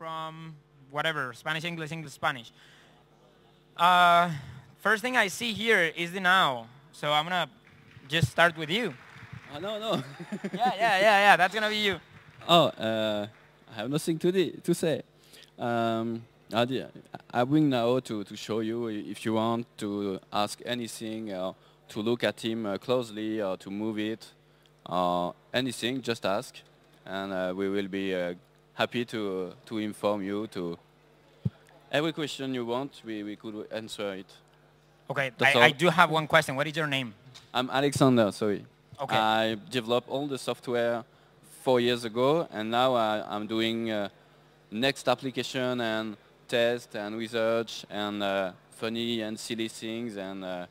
from whatever, Spanish, English, English, Spanish. Uh, first thing I see here is the now. So I'm going to just start with you. Oh, no, no. yeah, yeah, yeah, yeah. That's going to be you. Oh, uh, I have nothing to, to say. Um, I, I will now to, to show you if you want to ask anything or uh, to look at him uh, closely or to move it or uh, anything, just ask and uh, we will be uh, happy to, to inform you to every question you want, we, we could answer it. Okay, I, I, do have one question. What is your name? I'm Alexander, sorry. Okay. I developed all the software four years ago, and now I, am doing uh, next application and test and research and uh, funny and silly things, and uh,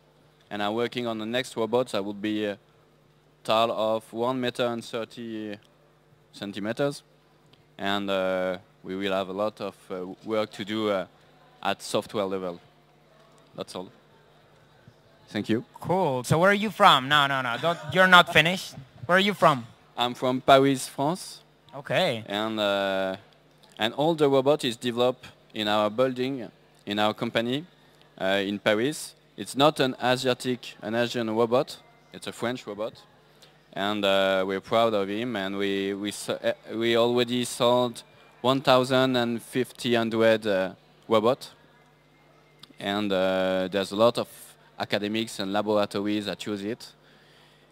and I'm working on the next robots. I will be uh, tall of one meter and 30 centimeters and uh, we will have a lot of uh, work to do uh, at software level. That's all. Thank you. Cool. So where are you from? No, no, no. Don't, you're not finished. Where are you from? I'm from Paris, France. Okay. And uh, and all the robot is developed in our building, in our company, uh, in Paris. It's not an Asiatic, an Asian robot. It's a French robot and uh, we're proud of him. And we we eh, we already sold 1,500 Android uh, robot, and uh, there's a lot of academics and laboratories that use it,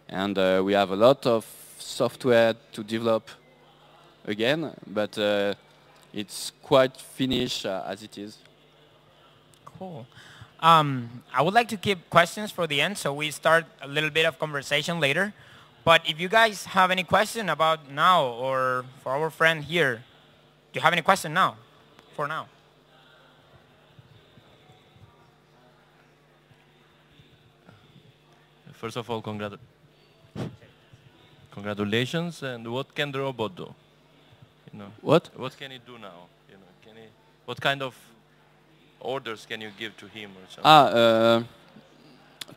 and uh, we have a lot of software to develop again, but uh, it's quite finished uh, as it is. Cool. Um, I would like to keep questions for the end, so we start a little bit of conversation later. But if you guys have any question about now or for our friend here, do you have any question now, for now? First of all, congrat congratulations. And what can the robot do? You know, what? What can it do now? You know, can it, what kind of orders can you give to him or something? Ah, uh,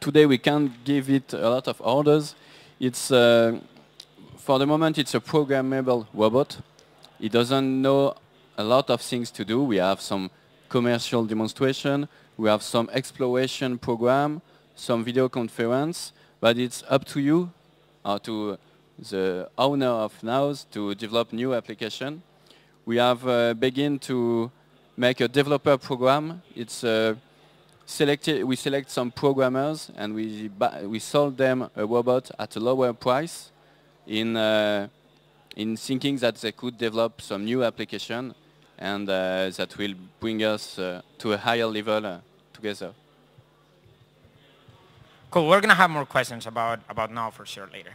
today we can't give it a lot of orders. It's uh, for the moment it's a programmable robot. It doesn't know a lot of things to do. We have some commercial demonstration, we have some exploration program, some video conference, but it's up to you, or uh, to the owner of Nows to develop new application. We have uh, begin to make a developer program. It's uh, selected, we select some programmers and we, we sold them a robot at a lower price in, uh, in thinking that they could develop some new application and uh, that will bring us uh, to a higher level uh, together. Cool. We're going to have more questions about, about now for sure later.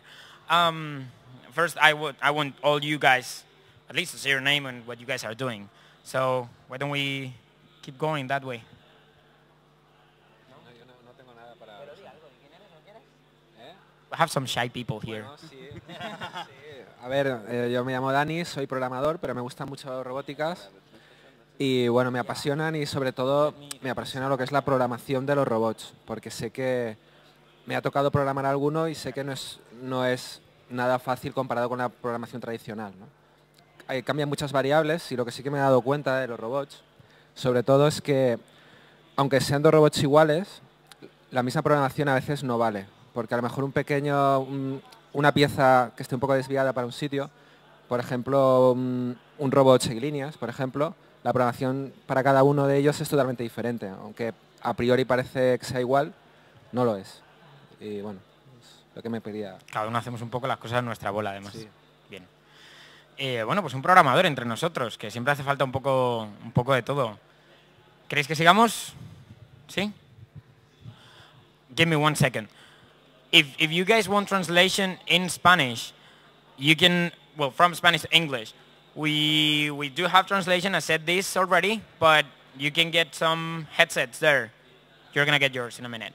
Um, first, I, would, I want all you guys at least to say your name and what you guys are doing. So why don't we keep going that way? have shy people A ver, eh, yo me llamo Dani, soy programador, pero me gustan mucho robóticas. Y bueno, me apasionan y sobre todo me apasiona lo que es la programación de los robots, porque sé que me ha tocado programar alguno y sé que no es, no es nada fácil comparado con la programación tradicional. ¿no? Hay, eh, cambian muchas variables y lo que sí que me he dado cuenta de los robots, sobre todo es que, aunque sean dos robots iguales, la misma programación a veces no vale porque a lo mejor un pequeño, una pieza que esté un poco desviada para un sitio, por ejemplo, un, robot robot líneas, por ejemplo, la programación para cada uno de ellos es totalmente diferente, aunque a priori parece que sea igual, no lo es. Y bueno, es lo que me pedía. Cada uno hacemos un poco las cosas en nuestra bola, además. Sí. Bien. Eh, bueno, pues un programador entre nosotros, que siempre hace falta un poco, un poco de todo. ¿Creéis que sigamos? ¿Sí? Give me one second. if, if you guys want translation in Spanish, you can, well, from Spanish to English, we, we do have translation. I said this already, but you can get some headsets there. You're going to get yours in a minute.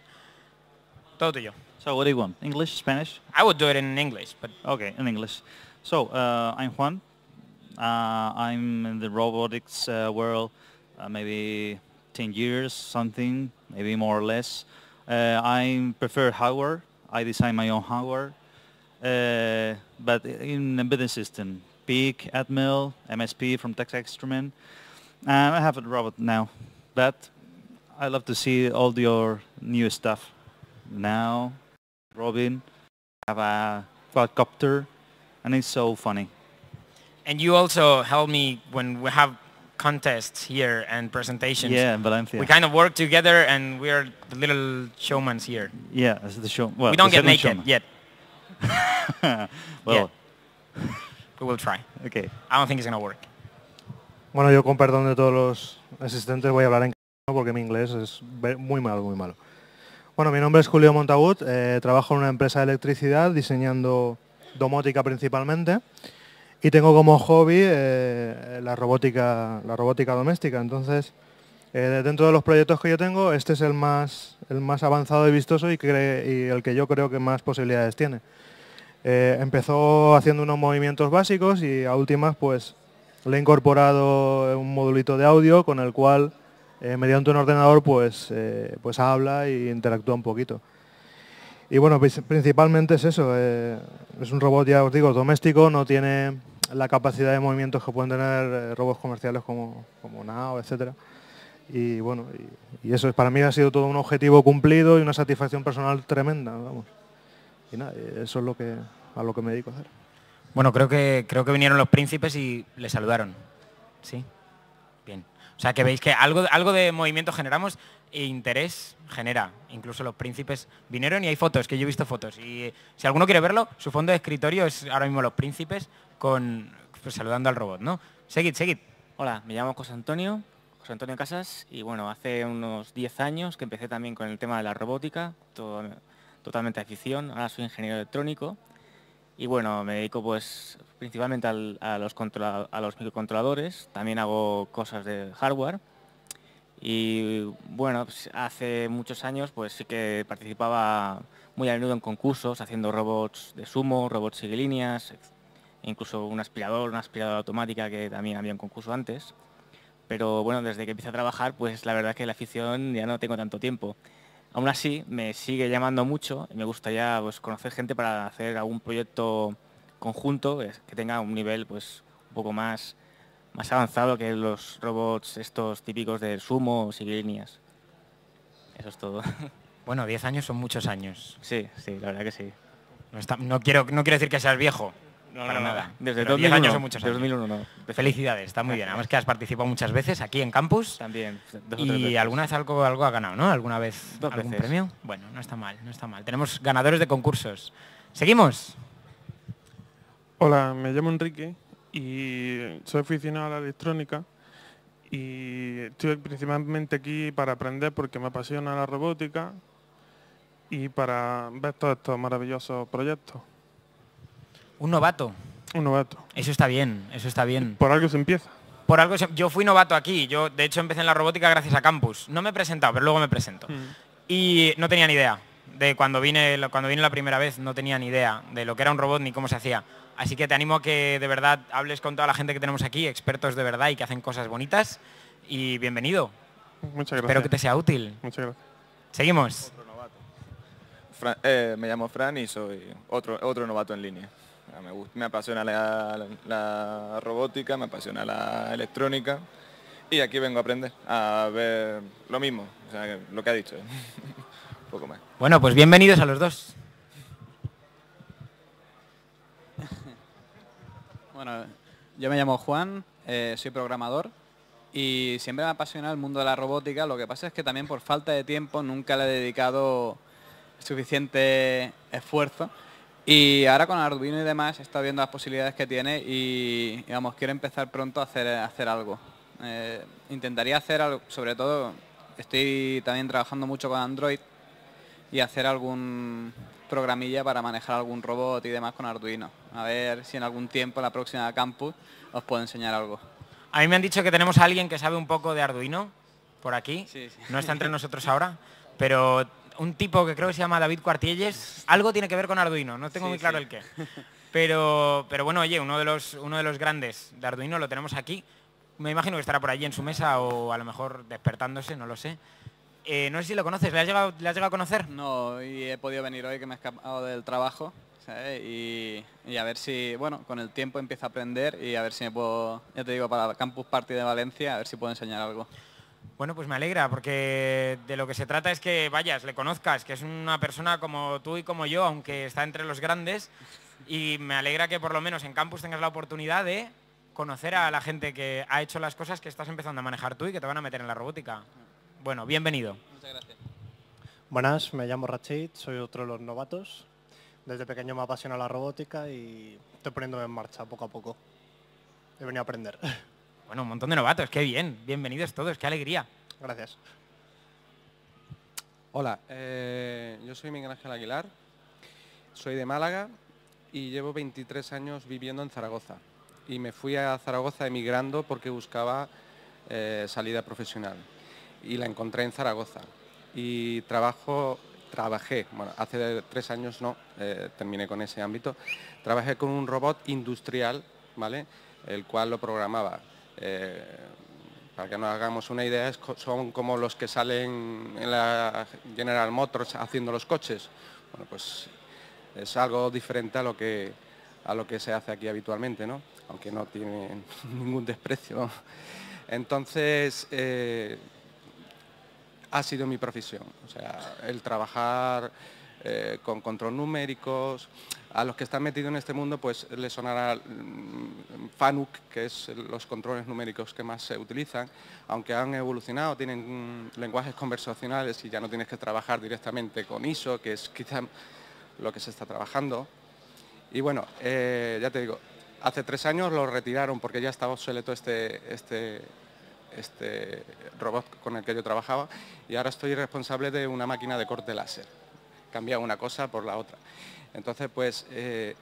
Todo yo. So what do you want? English, Spanish? I would do it in English, but... Okay, in English. So uh, I'm Juan. Uh, I'm in the robotics uh, world, uh, maybe 10 years, something, maybe more or less. Uh, I prefer hardware I design my own hardware. Uh, but in embedded system, Peak, Atmel, MSP from Texas Instrument. I have a robot now, but I love to see all your new stuff. Now, Robin, I have a quadcopter, and it's so funny. And you also help me when we have contests here and presentations. Yeah, Valencia. We kind of work together and we are the little showmans here. Yeah, the show. we don't get naked yet. well. Yeah. We will try. Okay. I don't think it's gonna work. Bueno, yo con perdón de todos los asistentes voy a hablar en porque mi inglés es muy malo, muy malo. Bueno, mi nombre es Julio Montagut, eh, trabajo en una empresa de electricidad diseñando domótica principalmente y tengo como hobby eh, la, robótica, la robótica doméstica. Entonces, eh, dentro de los proyectos que yo tengo, este es el más, el más avanzado y vistoso y, el que yo creo que más posibilidades tiene. Eh, empezó haciendo unos movimientos básicos y a últimas pues le he incorporado un modulito de audio con el cual mediante un ordenador pues, pues habla e interactúa un poquito. Y bueno, principalmente es eso, es un robot, ya os digo, doméstico, no tiene la capacidad de movimientos que pueden tener eh, robos comerciales como, como NAO, etc. Y bueno, y, eso eso para mí ha sido todo un objetivo cumplido y una satisfacción personal tremenda, vamos. Y nada, eh, eso es lo que, a lo que me dedico a hacer. Bueno, creo que, creo que vinieron los príncipes y le saludaron. ¿Sí? Bien. O sea, que veis que algo, algo de movimiento generamos e interés genera. Incluso los príncipes vinieron y hay fotos, que yo he visto fotos. Y eh, si alguno quiere verlo, su fondo de escritorio es ahora mismo los príncipes, con pues, saludando al robot, ¿no? Seguid, seguid. Hola, me llamo José Antonio, José Antonio Casas, y bueno, hace unos 10 años que empecé también con el tema de la robótica, totalmente afición, ahora soy ingeniero electrónico, y bueno, me dedico pues principalmente a, los microcontroladores, también hago cosas de hardware, y bueno, pues, hace muchos años pues sí que participaba muy a menudo en concursos, haciendo robots de sumo, robots sigue líneas, etc incluso un aspirador, una aspiradora automática que también había un concurso antes. Pero bueno, desde que empecé a trabajar, pues la verdad que la afición ya no tengo tanto tiempo. Aún así, me sigue llamando mucho y me gustaría pues, conocer gente para hacer algún proyecto conjunto que tenga un nivel pues, un poco más, más avanzado que los robots estos típicos de sumo o líneas. Eso es todo. Bueno, 10 años son muchos años. Sí, sí, la verdad que sí. No, no quiero decir que seas viejo, no, no, nada. Desde 2001. Años 2001 no. Pues felicidades, está muy bien. Además que has participado muchas veces aquí en campus. También. y alguna vez algo, ha ganado, ¿no? ¿Alguna vez algún premio? Bueno, no está mal, no está mal. Tenemos ganadores de concursos. Seguimos. Hola, me llamo Enrique y soy aficionado a la electrónica y estoy principalmente aquí para aprender porque me apasiona la robótica y para ver todos estos maravillosos proyectos. Un novato. Un novato. Eso está bien, eso está bien. Por algo se empieza. Por algo Yo fui novato aquí. Yo, de hecho, empecé en la robótica gracias a Campus. No me he presentado, pero luego me presento. Mm. Y no tenía ni idea. De cuando vine, cuando la primera vez no tenía ni idea de lo que era un robot ni cómo se hacía. Así que te animo a que de verdad hables con toda la gente que tenemos aquí, expertos de verdad y que hacen cosas bonitas. Y bienvenido. Muchas gracias. Espero que te sea útil. Muchas gracias. Seguimos. Eh, me llamo Fran y soy otro, otro novato en línea. Ah, me, apasiona la, robótica, me apasiona la electrónica y aquí vengo a aprender, a ver lo mismo, lo que ha dicho, poco más. Bueno, pues bienvenidos a los dos. Bueno, yo me llamo Juan, eh, soy programador y siempre me ha apasionado el mundo de la robótica. Lo que pasa es que también por falta de tiempo nunca le he dedicado suficiente esfuerzo. Y ahora con Arduino y demás está viendo las posibilidades que tiene y, vamos quiero empezar pronto a hacer, hacer algo. Eh, intentaría hacer algo, sobre todo, estoy también trabajando mucho con Android y hacer algún programilla para manejar algún robot y demás con Arduino. A ver si en algún tiempo, en la próxima campus, os puedo enseñar algo. A mí me han dicho que tenemos a alguien que sabe un poco de Arduino por aquí. No está entre nosotros ahora, pero un tipo que creo que se llama David Cuartielles, algo tiene que ver con Arduino, no tengo muy claro el qué. Pero, pero bueno, oye, uno de, los, uno de los grandes de Arduino lo tenemos aquí. Me imagino que estará por allí en su mesa o a lo mejor despertándose, no lo sé. Eh, no sé si lo conoces, ¿le has, llegado, a conocer? No, y he podido venir hoy que me he escapado del trabajo. Y, y, a ver si, bueno, con el tiempo empiezo a aprender y a ver si me puedo, ya te digo, para Campus Party de Valencia, a ver si puedo enseñar algo. Bueno, pues me alegra, porque de lo que se trata es que vayas, le conozcas, que es una persona como tú y como yo, aunque está entre los grandes, y me alegra que por lo menos en campus tengas la oportunidad de conocer a la gente que ha hecho las cosas que estás empezando a manejar tú y que te van a meter en la robótica. Bueno, bienvenido. Muchas gracias. Buenas, me llamo Rachid, soy otro de los novatos. Desde pequeño me apasiona la robótica y estoy poniéndome en marcha poco a poco. He venido a aprender. Bueno, un montón de novatos, qué bien. Bienvenidos todos, qué alegría. Gracias. Hola, eh, yo soy Miguel Ángel Aguilar, soy de Málaga y llevo 23 años viviendo en Zaragoza. Y me fui a Zaragoza emigrando porque buscaba eh, salida profesional. Y la encontré en Zaragoza. Y trabajo, trabajé, bueno, hace tres años no, eh, terminé con ese ámbito, trabajé con un robot industrial, ¿vale? El cual lo programaba. Eh, para que nos hagamos una idea, son como los que salen en la General Motors haciendo los coches. Bueno, pues es algo diferente a lo que, a lo que se hace aquí habitualmente, aunque no tiene ningún desprecio. Entonces, eh, ha sido mi profesión, o sea, el trabajar eh, con control numéricos. A los que están metidos en este mundo, pues les sonará mm, FANUC, que es los controles numéricos que más se utilizan, aunque han evolucionado, tienen mm, lenguajes conversacionales y ya no tienes que trabajar directamente con ISO, que es quizá lo que se está trabajando. Y bueno, eh, ya te digo, hace tres años lo retiraron porque ya estaba obsoleto este, este, este robot con el que yo trabajaba y ahora estoy responsable de una máquina de corte láser cambiar una cosa por la otra. Entonces, pues eh,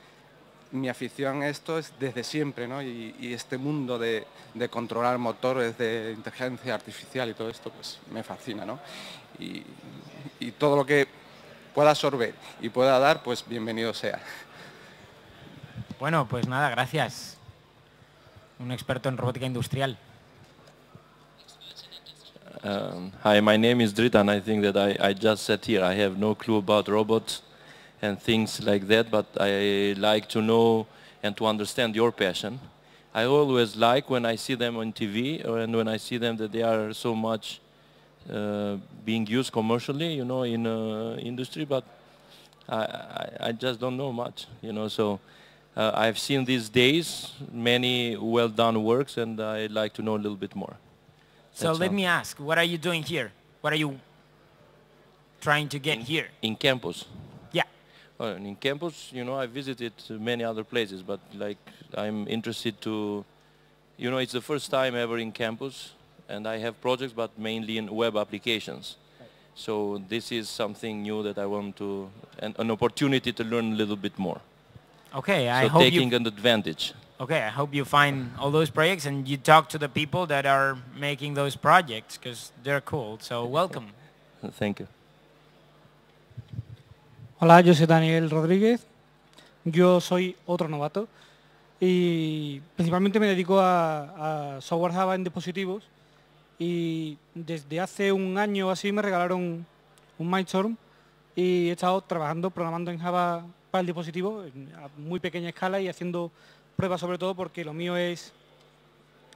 mi afición a esto es desde siempre, ¿no? Y, este mundo de, controlar motores, de inteligencia artificial y todo esto, pues me fascina, ¿no? Y, y todo lo que pueda absorber y pueda dar, pues bienvenido sea. Bueno, pues nada, gracias. Un experto en robótica industrial. Um, hi, my name is Dritan. and I think that I, I just sat here. I have no clue about robots and things like that, but I like to know and to understand your passion. I always like when I see them on TV and when I see them that they are so much uh, being used commercially, you know, in uh, industry, but I, I, I, just don't know much, you know, so uh, I've seen these days many well done works and I'd like to know a little bit more. So let all. me ask, what are you doing here? What are you trying to get in, here? In campus. Yeah. Well, in campus, you know, I visited many other places, but like I'm interested to, you know, it's the first time ever in campus, and I have projects, but mainly in web applications. So this is something new that I want to, an, an opportunity to learn a little bit more. Okay, I so hope taking an advantage. Okay, I hope you find all those projects and you talk to the people that are making those projects because they're cool. So welcome. Thank you. Hola, yo soy Daniel Rodríguez. Yo soy otro novato y principalmente me dedico a, a software Java en dispositivos y desde hace un año o así me regalaron un Mindstorm y he estado trabajando, programando en Java para el dispositivo a muy pequeña escala y haciendo pruebas sobre todo porque lo mío es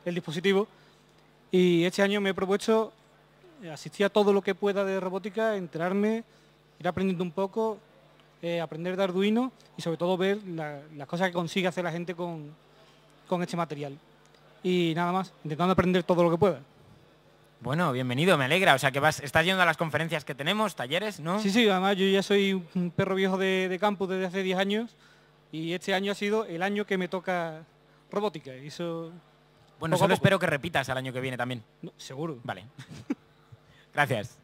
el dispositivo. Y este año me he propuesto asistir a todo lo que pueda de robótica, enterarme, ir aprendiendo un poco, eh, aprender de Arduino y sobre todo ver las cosas que consigue hacer la gente con, con este material. Y nada más, intentando aprender todo lo que pueda. Bueno, bienvenido, me alegra. O sea que vas, estás yendo a las conferencias que tenemos, talleres, ¿no? Sí, sí, además yo ya soy un perro viejo de, de campus desde hace 10 años y este año ha sido el año que me toca robótica. eso bueno, solo espero que repitas el año que viene también. seguro. Vale. Gracias.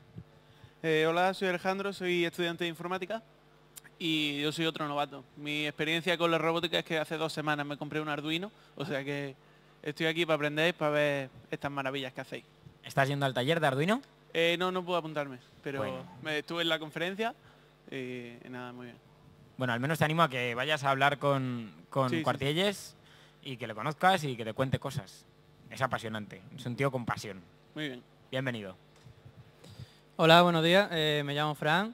Eh, hola, soy Alejandro, soy estudiante de informática y yo soy otro novato. Mi experiencia con la robótica es que hace dos semanas me compré un Arduino, o sea que estoy aquí para aprender, para ver estas maravillas que hacéis. ¿Estás yendo al taller de Arduino? Eh, no, no puedo apuntarme, pero me estuve en la conferencia y nada, muy bien. Bueno, al menos te animo a que vayas a hablar con, con y que le conozcas y que te cuente cosas. Es apasionante, es un tío con pasión. Muy bien. Bienvenido. Hola, buenos días, eh, me llamo Fran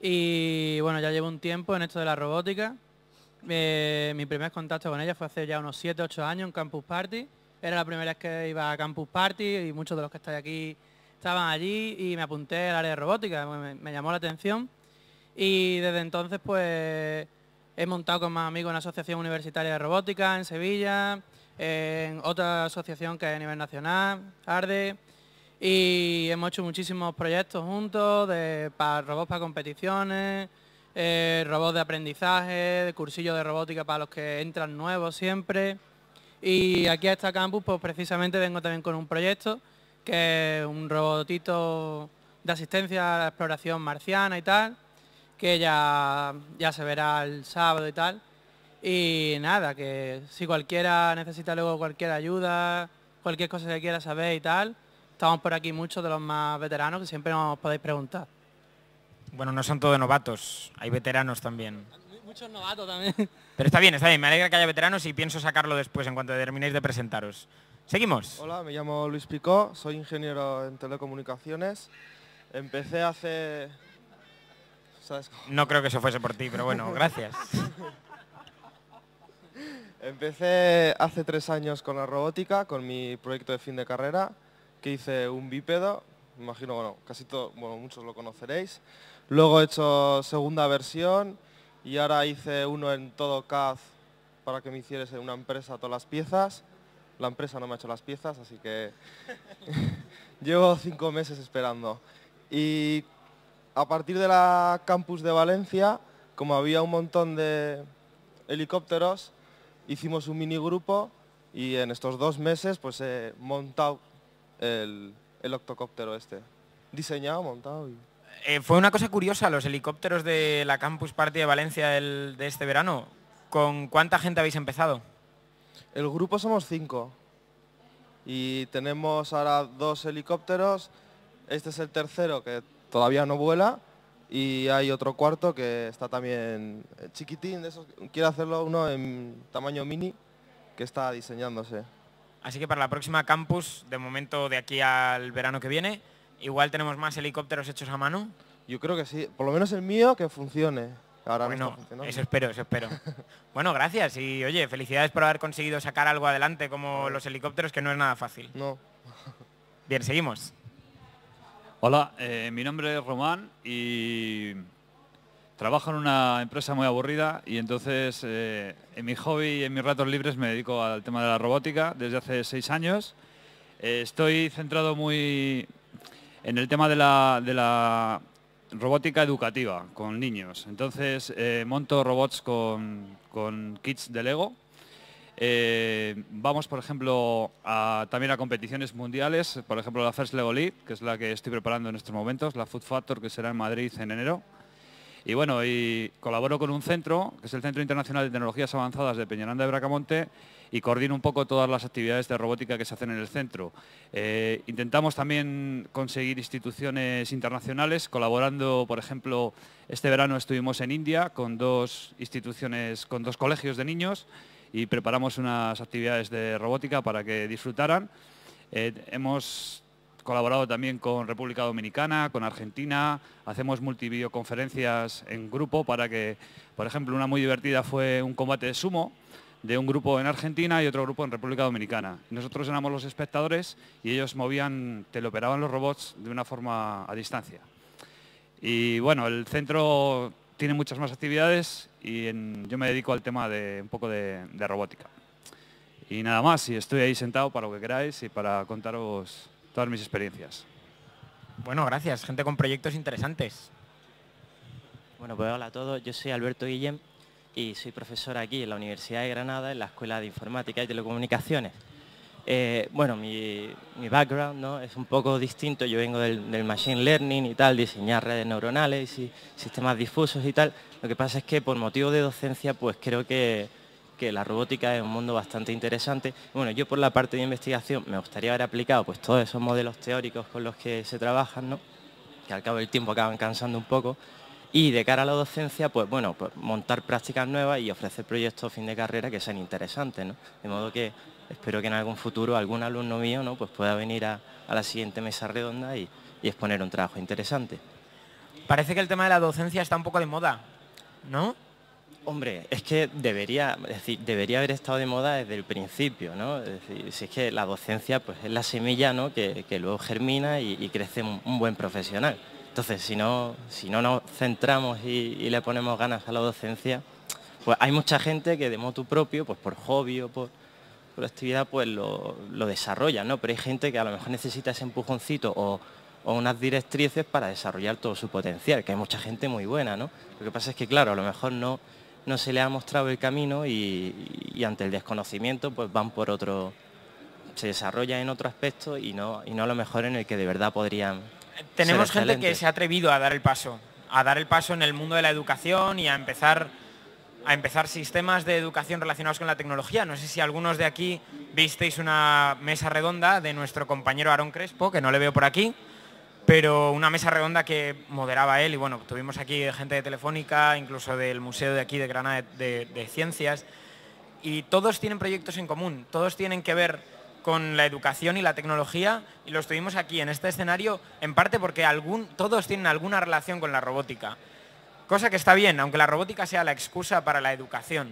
y bueno, ya llevo un tiempo en esto de la robótica. Eh, mi primer contacto con ella fue hace ya unos 7, 8 años en Campus Party. Era la primera vez que iba a Campus Party y muchos de los que estáis aquí estaban allí y me apunté al área de robótica, me llamó la atención y desde entonces pues he montado con más amigos una asociación universitaria de robótica en Sevilla, en otra asociación que es a nivel nacional, ARDE, y hemos hecho muchísimos proyectos juntos, de, para robots para competiciones, eh, robots de aprendizaje, de cursillos de robótica para los que entran nuevos siempre. Y aquí a esta campus pues precisamente vengo también con un proyecto, que es un robotito de asistencia a la exploración marciana y tal, que ya, ya se verá el sábado y tal. Y nada, que si cualquiera necesita luego cualquier ayuda, cualquier cosa que quiera saber y tal, estamos por aquí muchos de los más veteranos que siempre nos podéis preguntar. Bueno, no son todos novatos, hay veteranos también. Muchos novatos también. Pero está bien, está bien, me alegra que haya veteranos y pienso sacarlo después en cuanto terminéis de presentaros. Seguimos. Hola, me llamo Luis Picó, soy ingeniero en telecomunicaciones. Empecé hace no creo que eso fuese por ti, pero bueno, gracias. Empecé hace tres años con la robótica, con mi proyecto de fin de carrera, que hice un bípedo, me imagino, bueno, casi todo, bueno, muchos lo conoceréis. Luego he hecho segunda versión y ahora hice uno en todo CAD para que me hicieras en una empresa todas las piezas. La empresa no me ha hecho las piezas, así que llevo cinco meses esperando. Y a partir de la campus de Valencia, como había un montón de helicópteros, hicimos un minigrupo y en estos dos meses pues he montado el, octocóptero este. Diseñado, montado eh, fue una cosa curiosa los helicópteros de la Campus Party de Valencia de este verano. ¿Con cuánta gente habéis empezado? El grupo somos cinco y tenemos ahora dos helicópteros. Este es el tercero que todavía no vuela y hay otro cuarto que está también eh, chiquitín, de esos, quiere hacerlo uno en tamaño mini que está diseñándose. Así que para la próxima campus, de momento de aquí al verano que viene, igual tenemos más helicópteros hechos a mano. Yo creo que sí, por lo menos el mío que funcione. Ahora bueno, eso espero, eso espero. bueno, gracias y oye, felicidades por haber conseguido sacar algo adelante como los helicópteros, que no es nada fácil. No. Bien, seguimos. Hola, eh, mi nombre es Román y trabajo en una empresa muy aburrida y entonces eh, en mi hobby y en mis ratos libres me dedico al tema de la robótica desde hace seis años. Eh, estoy centrado muy en el tema de la, robótica educativa con niños. Entonces monto robots con, con kits de Lego eh, vamos, por ejemplo, también a competiciones mundiales, por ejemplo la First Lego League, que es la que estoy preparando en estos momentos, la Food Factor, que será en Madrid en enero. Y bueno, y colaboro con un centro, que es el Centro Internacional de Tecnologías Avanzadas de Peñaranda de Bracamonte, y coordino un poco todas las actividades de robótica que se hacen en el centro. Eh, intentamos también conseguir instituciones internacionales, colaborando, por ejemplo, este verano estuvimos en India con dos instituciones, con dos colegios de niños, y preparamos unas actividades de robótica para que disfrutaran. Eh, hemos colaborado también con República Dominicana, con Argentina, hacemos multivideoconferencias en grupo para que, por ejemplo, una muy divertida fue un combate de sumo de un grupo en Argentina y otro grupo en República Dominicana. Nosotros éramos los espectadores y ellos movían, teleoperaban los robots de una forma a distancia. Y bueno, el centro tiene muchas más actividades y yo me dedico al tema de un poco de, robótica. Y nada más, y estoy ahí sentado para lo que queráis y para contaros todas mis experiencias. Bueno, gracias, gente con proyectos interesantes. Bueno, pues hola a todos, yo soy Alberto Guillem y soy profesor aquí en la Universidad de Granada, en la Escuela de Informática y Telecomunicaciones. Eh, bueno, mi, background es un poco distinto, yo vengo del, machine learning y tal, diseñar redes neuronales y sistemas difusos y tal. Lo que pasa es que por motivo de docencia, pues creo que, la robótica es un mundo bastante interesante. Bueno, yo por la parte de investigación me gustaría haber aplicado pues todos esos modelos teóricos con los que se trabajan, que al cabo del tiempo acaban cansando un poco. Y de cara a la docencia, pues bueno, pues, montar prácticas nuevas y ofrecer proyectos fin de carrera que sean interesantes, De modo que espero que en algún futuro algún alumno mío ¿no? pues pueda venir a, la siguiente mesa redonda y, exponer un trabajo interesante. Parece que el tema de la docencia está un poco de moda, ¿no? Hombre, es que debería, debería haber estado de moda desde el principio, ¿no? Es si es que la docencia pues, es la semilla ¿no? que, luego germina y, crece un, buen profesional. Entonces, si no, si no nos centramos y, le ponemos ganas a la docencia, pues hay mucha gente que de modo propio, pues por hobby o por, actividad pues lo, lo desarrollan, ¿no? Pero hay gente que a lo mejor necesita ese empujoncito o, unas directrices para desarrollar todo su potencial, que hay mucha gente muy buena, ¿no? Lo que pasa es que, claro, a lo mejor no, no se le ha mostrado el camino y, ante el desconocimiento pues van por otro, se desarrolla en otro aspecto y no, y no a lo mejor en el que de verdad podrían. Tenemos gente que se ha atrevido a dar el paso, a dar el paso en el mundo de la educación y a empezar a empezar sistemas de educación relacionados con la tecnología. No sé si algunos de aquí visteis una mesa redonda de nuestro compañero Aaron Crespo, que no le veo por aquí, pero una mesa redonda que moderaba él y bueno, tuvimos aquí gente de Telefónica, incluso del Museo de aquí de Granada de, Ciencias, y todos tienen proyectos en común, todos tienen que ver con la educación y la tecnología y los tuvimos aquí en este escenario en parte porque todos tienen alguna relación con la robótica. Cosa que está bien, aunque la robótica sea la excusa para la educación.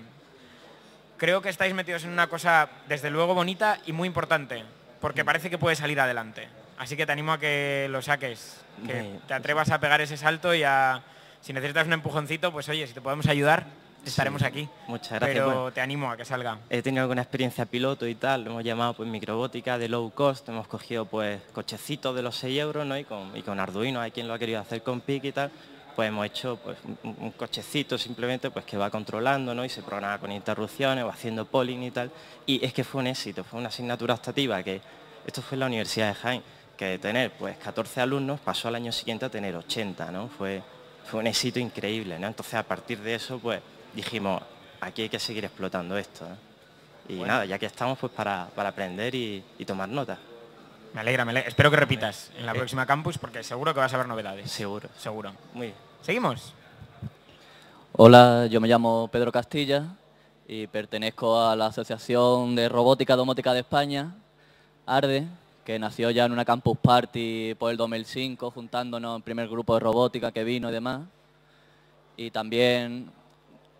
Creo que estáis metidos en una cosa, desde luego, bonita y muy importante, porque mm. parece que puede salir adelante. Así que te animo a que lo saques, que te pues atrevas a pegar ese salto y a, si necesitas un empujoncito, pues oye, si te podemos ayudar, estaremos aquí. Muchas gracias. Pero te animo a que salga. He tenido alguna experiencia piloto y tal, hemos llamado pues microbótica de low cost, hemos cogido pues cochecitos de los 6 euros ¿no? y, con, y con Arduino, hay quien lo ha querido hacer con PIC y tal, pues hemos hecho pues, un, cochecito simplemente pues, que va controlando ¿no? y se programa con interrupciones o haciendo polling y tal. Y es que fue un éxito, fue una asignatura optativa que esto fue en la Universidad de Jaén, que de tener pues 14 alumnos pasó al año siguiente a tener 80, ¿no? Fue, fue un éxito increíble, ¿no? Entonces a partir de eso pues dijimos, aquí hay que seguir explotando esto. Y nada, ya que estamos pues para, aprender y, y tomar notas. Me alegra, me alegra. Espero que repitas en la eh. próxima campus porque seguro que vas a ver novedades. Seguro. Seguro. Muy bien. ¿Seguimos? Hola, yo me llamo Pedro Castilla y pertenezco a la Asociación de Robótica Domótica de España, ARDE, que nació ya en una campus party por el 2005, juntándonos en primer grupo de robótica que vino y demás. Y también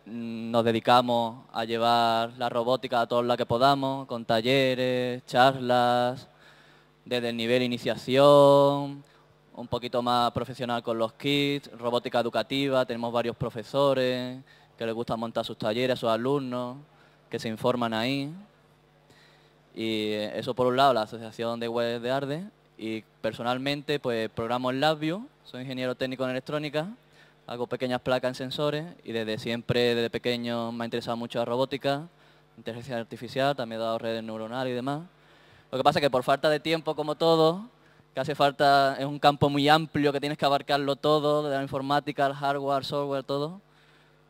mm, nos dedicamos a llevar la robótica a todos los que podamos, con talleres, charlas, desde el nivel iniciación, un poquito más profesional con los kits, robótica educativa, tenemos varios profesores que les gusta montar sus talleres a sus alumnos, que se informan ahí. Y eso por un lado, la Asociación de Web de Arde, y personalmente pues programo en LabVIEW, soy ingeniero técnico en electrónica, hago pequeñas placas en sensores y desde siempre, desde pequeño, me ha interesado mucho la robótica, inteligencia artificial, también he dado redes neuronales y demás. Lo que pasa es que por falta de tiempo, como todo, que hace falta, es un campo muy amplio que tienes que abarcarlo todo, de la informática, al hardware, software, todo,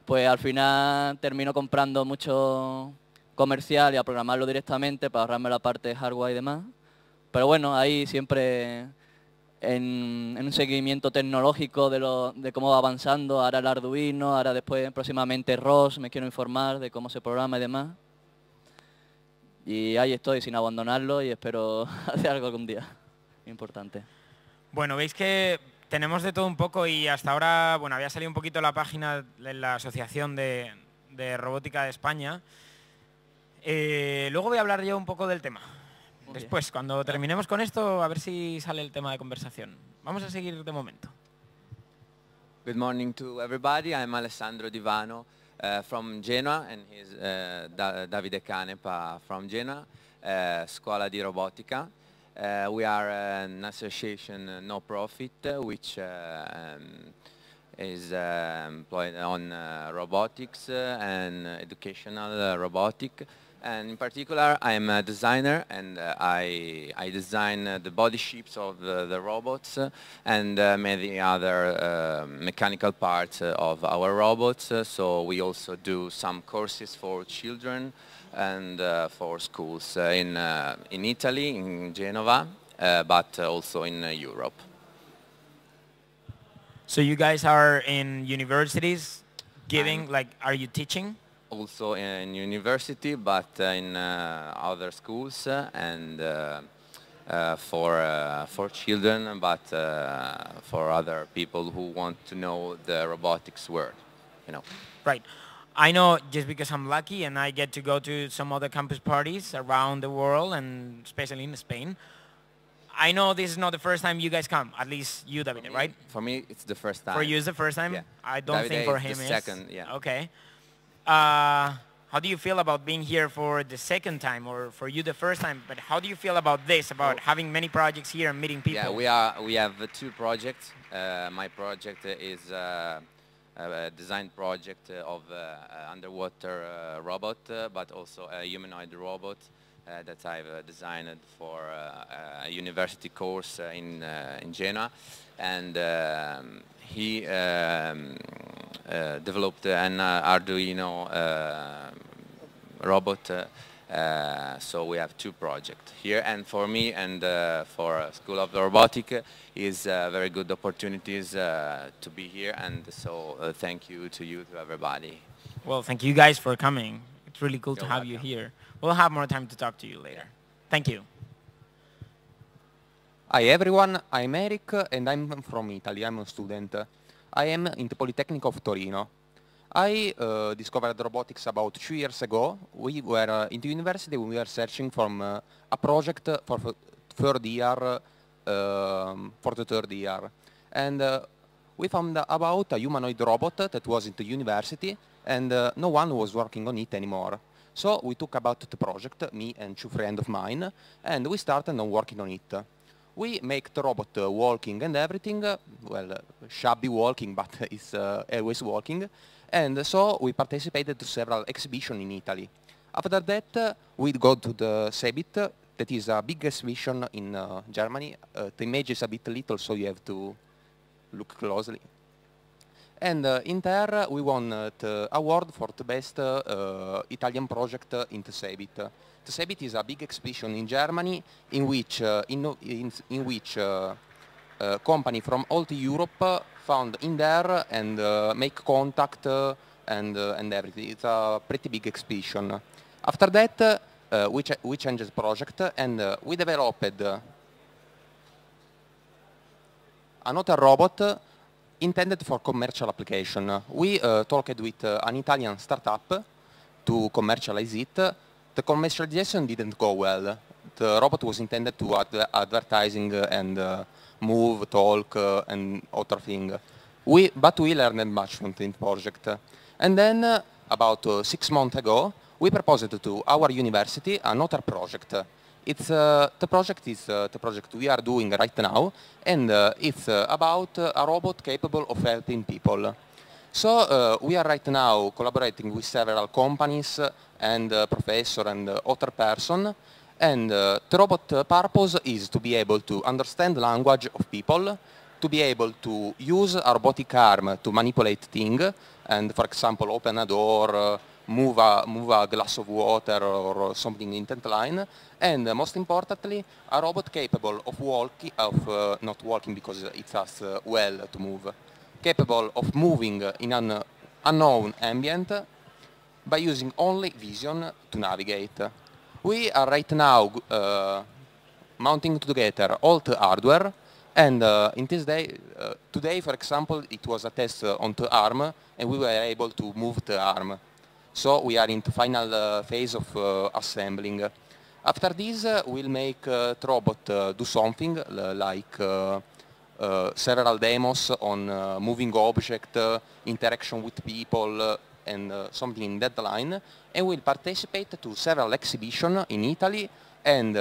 pues al final termino comprando mucho comercial y a programarlo directamente para ahorrarme la parte de hardware y demás. Pero bueno, ahí siempre en, un seguimiento tecnológico de, de, cómo va avanzando, ahora el Arduino, ahora después próximamente ROS, me quiero informar de cómo se programa y demás. Y ahí estoy sin abandonarlo y espero hacer algo algún día importante. Bueno, veis que tenemos de todo un poco y hasta ahora, bueno, había salido un poquito la página de la Asociación de, Robótica de España. Eh, luego voy a hablar yo un poco del tema. Después, cuando terminemos con esto, a ver si sale el tema de conversación. Vamos a seguir de momento. Good morning to everybody. I'm Alessandro Divano. Uh, from Genoa and he's uh, da Davide Canepa from Genoa, uh, Scuola di Robotica. we are an association no-profit which um, is employed on robotics and educational robotic. And in particular, I'm a designer and uh, I, I design uh, the body shapes of the, uh, the robots uh, and uh, many other uh, mechanical parts of our robots. so we also do some courses for children and for schools in, in Italy, in Genova, but also in Europe. So you guys are in universities giving, I'm, like, are you teaching? also in university, but uh, in uh, other schools uh, and for, for children, but for other people who want to know the robotics world, you know. Right. I know just because I'm lucky and I get to go to some other campus parties around the world and especially in Spain. I know this is not the first time you guys come, at least you, David, right? For me, it's the first time. For you, it's the first time? Yeah. I don't think for him is. second, yeah. Okay. Uh, how do you feel about being here for the second time or for you the first time but how do you feel about this about oh. having many projects here and meeting people yeah we are we have two projects uh, my project is uh, a design project of uh, underwater uh, robot uh, but also a humanoid robot uh, that I've designed for a university course in in Genoa and um, he um, uh, developed an uh, Arduino uh, robot. Uh, so we have two projects here, and for me and for School of Robotic is very good opportunities to be here, and so thank you to you, to everybody. Well, thank you guys for coming. It's really cool You're to have welcome. you here. We'll have more time to talk to you later. Thank you. Hi everyone, I'm Eric and I'm from Italy, I'm a student. I am in the Polytechnic of Torino. I uh, discovered robotics about two years ago. We were uh, in the university, we were searching for uh, a project for third year, um, for the third year. And uh, we found about a humanoid robot that was in the university and uh, no one was working on it anymore. So we took about the project, me and two friends of mine, and we started on working on it we make the robot uh, walking and everything, uh, well, uh, shabby walking, but it's uh, always walking. And so we participated to several exhibitions in Italy. After that, uh, we go to the Sebit, uh, that is a big exhibition in Germany. the image is a bit little, so you have to look closely and uh, in there, we won uh, the award for the best uh, Italian project in the Sebit. The Sebit is a big exhibition in Germany in which, in, in, in, which uh, company from all the Europe uh, found in there and uh, make contact and and everything. It's a pretty big exhibition. After that, we ch we changed project and we developed another robot intended for commercial application. We uh, talked with uh, an Italian startup to commercialize it. The commercialization didn't go well. The robot was intended to ad advertising uh, and move, talk, and other thing. We, but we learned much from the project. And then, about six months ago, we proposed to our university another project it's uh, the project is uh, the project we are doing right now, and uh, it's about a robot capable of helping people. So we are right now collaborating with several companies and professor and other person and uh, the robot purpose is to be able to understand language of people, to be able to use a robotic arm to manipulate things, and for example, open a door, uh, move a, move a glass of water or something in that line. And uh, most importantly, a robot capable of walking, of uh, not walking because it has uh, well to move, capable of moving in an unknown ambient by using only vision to navigate. We are right now uh, mounting together all the hardware and uh, in this day, uh, today for example, it was a test uh, on the arm and we were able to move the arm. So we are in the final uh, phase of uh, assembling. After this, uh, we'll make uh, Trobot do something like several demos on moving object, interaction with people, and something in that line, and will participate to several exhibitions in Italy, and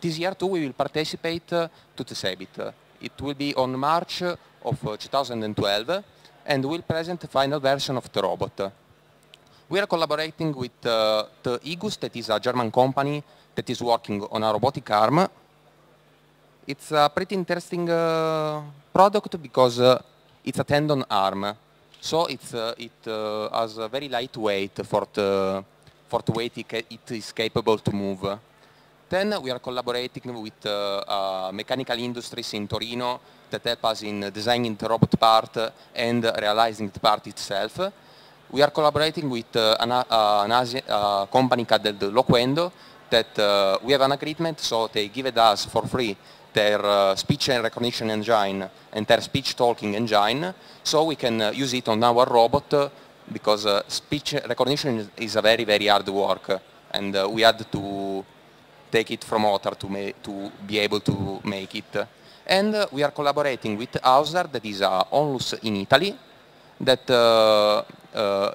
this year too we will participate to the SEBIT. It will be on March of 2012, and we'll present the final version of the robot. We are collaborating with uh, the IGUS, that is a German company that is working on a robotic arm. It's a pretty interesting uh, product because uh, it's a tendon arm. So it's, uh, it uh, has a very light for the, for the weight it, it is capable to move. Then we are collaborating with uh, mechanical industries in Torino that help us in designing the robot part and realizing the part itself. We are collaborating with uh, uh, an, an Asian uh, company called Loquendo that we have an agreement, so they give it us for free their uh, speech recognition engine and their speech talking engine so we can uh, use it on our robot uh, because speech recognition is a very very hard work and we had to take it from Otter to, to be able to make it. And we are collaborating with Ausar that is uh, onlus in Italy that uh,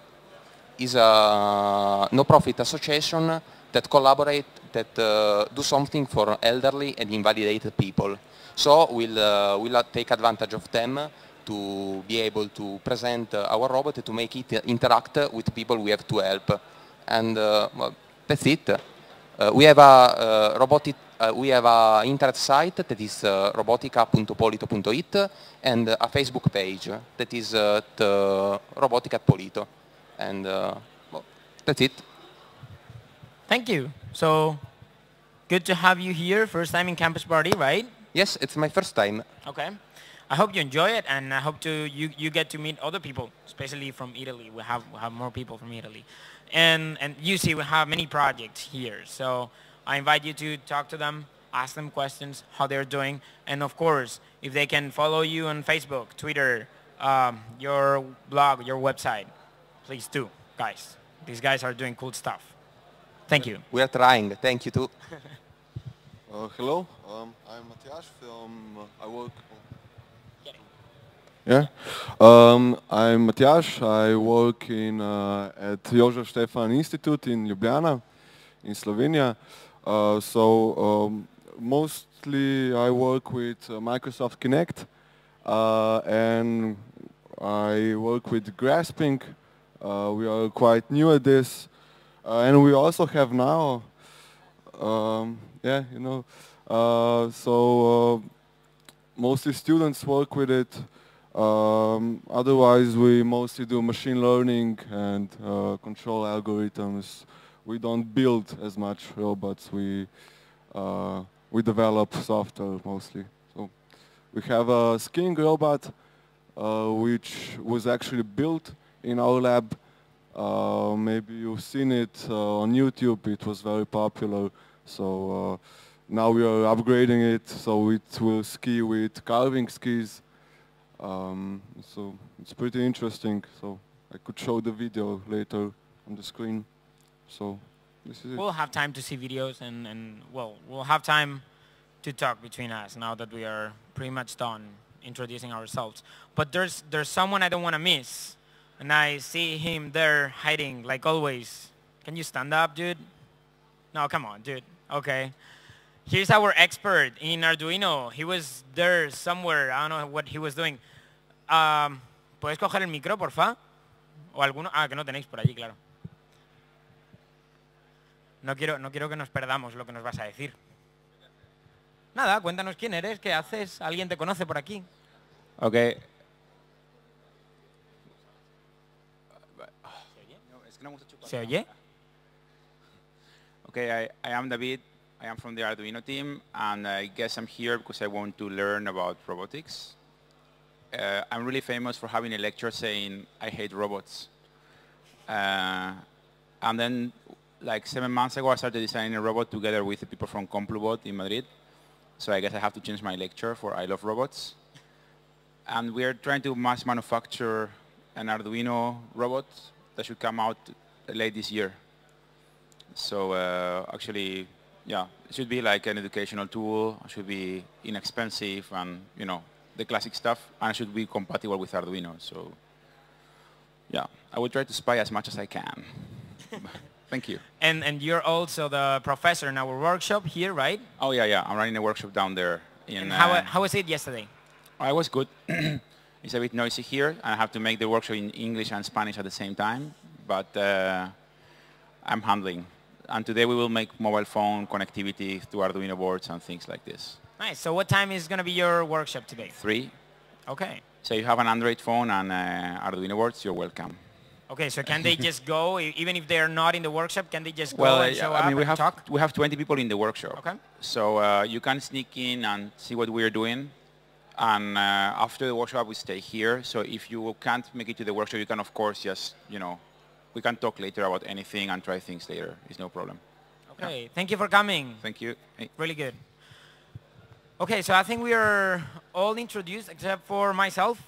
is a no-profit association that collaborate, that uh, do something for elderly and invalidated people. So we'll, uh, we'll uh, take advantage of them to be able to present uh, our robot to make it interact with people we have to help. And uh, well, that's it. we have a robotic uh, we have an internet site that is uh, robotica.polito.it and a Facebook page that is uh, uh Robotica Polito. And uh, well, that's it. Thank you. So good to have you here. First time in Campus Party, right? Yes, it's my first time. Okay. I hope you enjoy it, and I hope to you, you get to meet other people, especially from Italy. We have we have more people from Italy, and and you see we have many projects here. So I invite you to talk to them, ask them questions, how they're doing, and of course, if they can follow you on Facebook, Twitter, um, your blog, your website, please do, guys. These guys are doing cool stuff. Thank you. We are trying. Thank you too. uh, hello, um, I'm Matias. Um, uh, I work. Yeah, um, I'm Matias. I work in uh, at Jožef Stefan Institute in Ljubljana, in Slovenia. Uh, so um, mostly I work with uh, Microsoft Kinect uh, and I work with Grasping. we are quite new at this. and we also have now, um, yeah, you know, uh, so uh, mostly students work with it. Um, otherwise, we mostly do machine learning and uh, control algorithms we don't build as much robots. We uh, we develop software mostly. So we have a skiing robot uh, which was actually built in our lab. Uh, maybe you've seen it uh, on YouTube. It was very popular. So uh, now we are upgrading it so it will ski with carving skis. Um, so it's pretty interesting. So I could show the video later on the screen. So this is We'll have time to see videos and, and well, we'll have time to talk between us now that we are pretty much done introducing ourselves. But there's, there's someone I don't want to miss. And I see him there hiding like always. Can you stand up, dude? No, come on, dude. Okay. Here's our expert in Arduino. He was there somewhere. I don't know what he was doing. Um, ¿Puedes coger el micro, porfa? O alguno. Ah, que no tenéis por allí, claro. No quiero, no quiero que nos perdamos lo que nos vas a decir. Nada, cuéntanos quién eres, qué haces, alguien te conoce por aquí. Ok. ¿Se oye? Okay, I, am David. I am from the Arduino team, and I guess I'm here because I want to learn about robotics. Uh, I'm really famous for having a lecture saying, I hate robots. Uh, and then like seven months ago, I started designing a robot together with the people from Complubot in Madrid. So I guess I have to change my lecture for I Love Robots. And we are trying to mass manufacture an Arduino robot that should come out late this year. So uh, actually, yeah, it should be like an educational tool. It should be inexpensive and, you know, the classic stuff. And it should be compatible with Arduino. So yeah, I will try to spy as much as I can. Thank you. And, and you're also the professor in our workshop here, right? Oh, yeah, yeah. I'm running a workshop down there. In, and how, uh, how was it yesterday? Oh, I was good. it's a bit noisy here. I have to make the workshop in English and Spanish at the same time, but uh, I'm handling. And today we will make mobile phone connectivity to Arduino boards and things like this. Nice. So what time is going to be your workshop today? Three. Okay. So you have an Android phone and uh, Arduino boards, you're welcome. Okay, so can they just go, even if they're not in the workshop, can they just go and show I mean, up we have, talk? We have 20 people in the workshop. Okay. So uh, you can sneak in and see what we're doing. And uh, after the workshop, we stay here. So if you can't make it to the workshop, you can, of course, just, you know, we can talk later about anything and try things later. It's no problem. Okay, yeah. thank you for coming. Thank you. Hey. Really good. Okay, so I think we are all introduced except for myself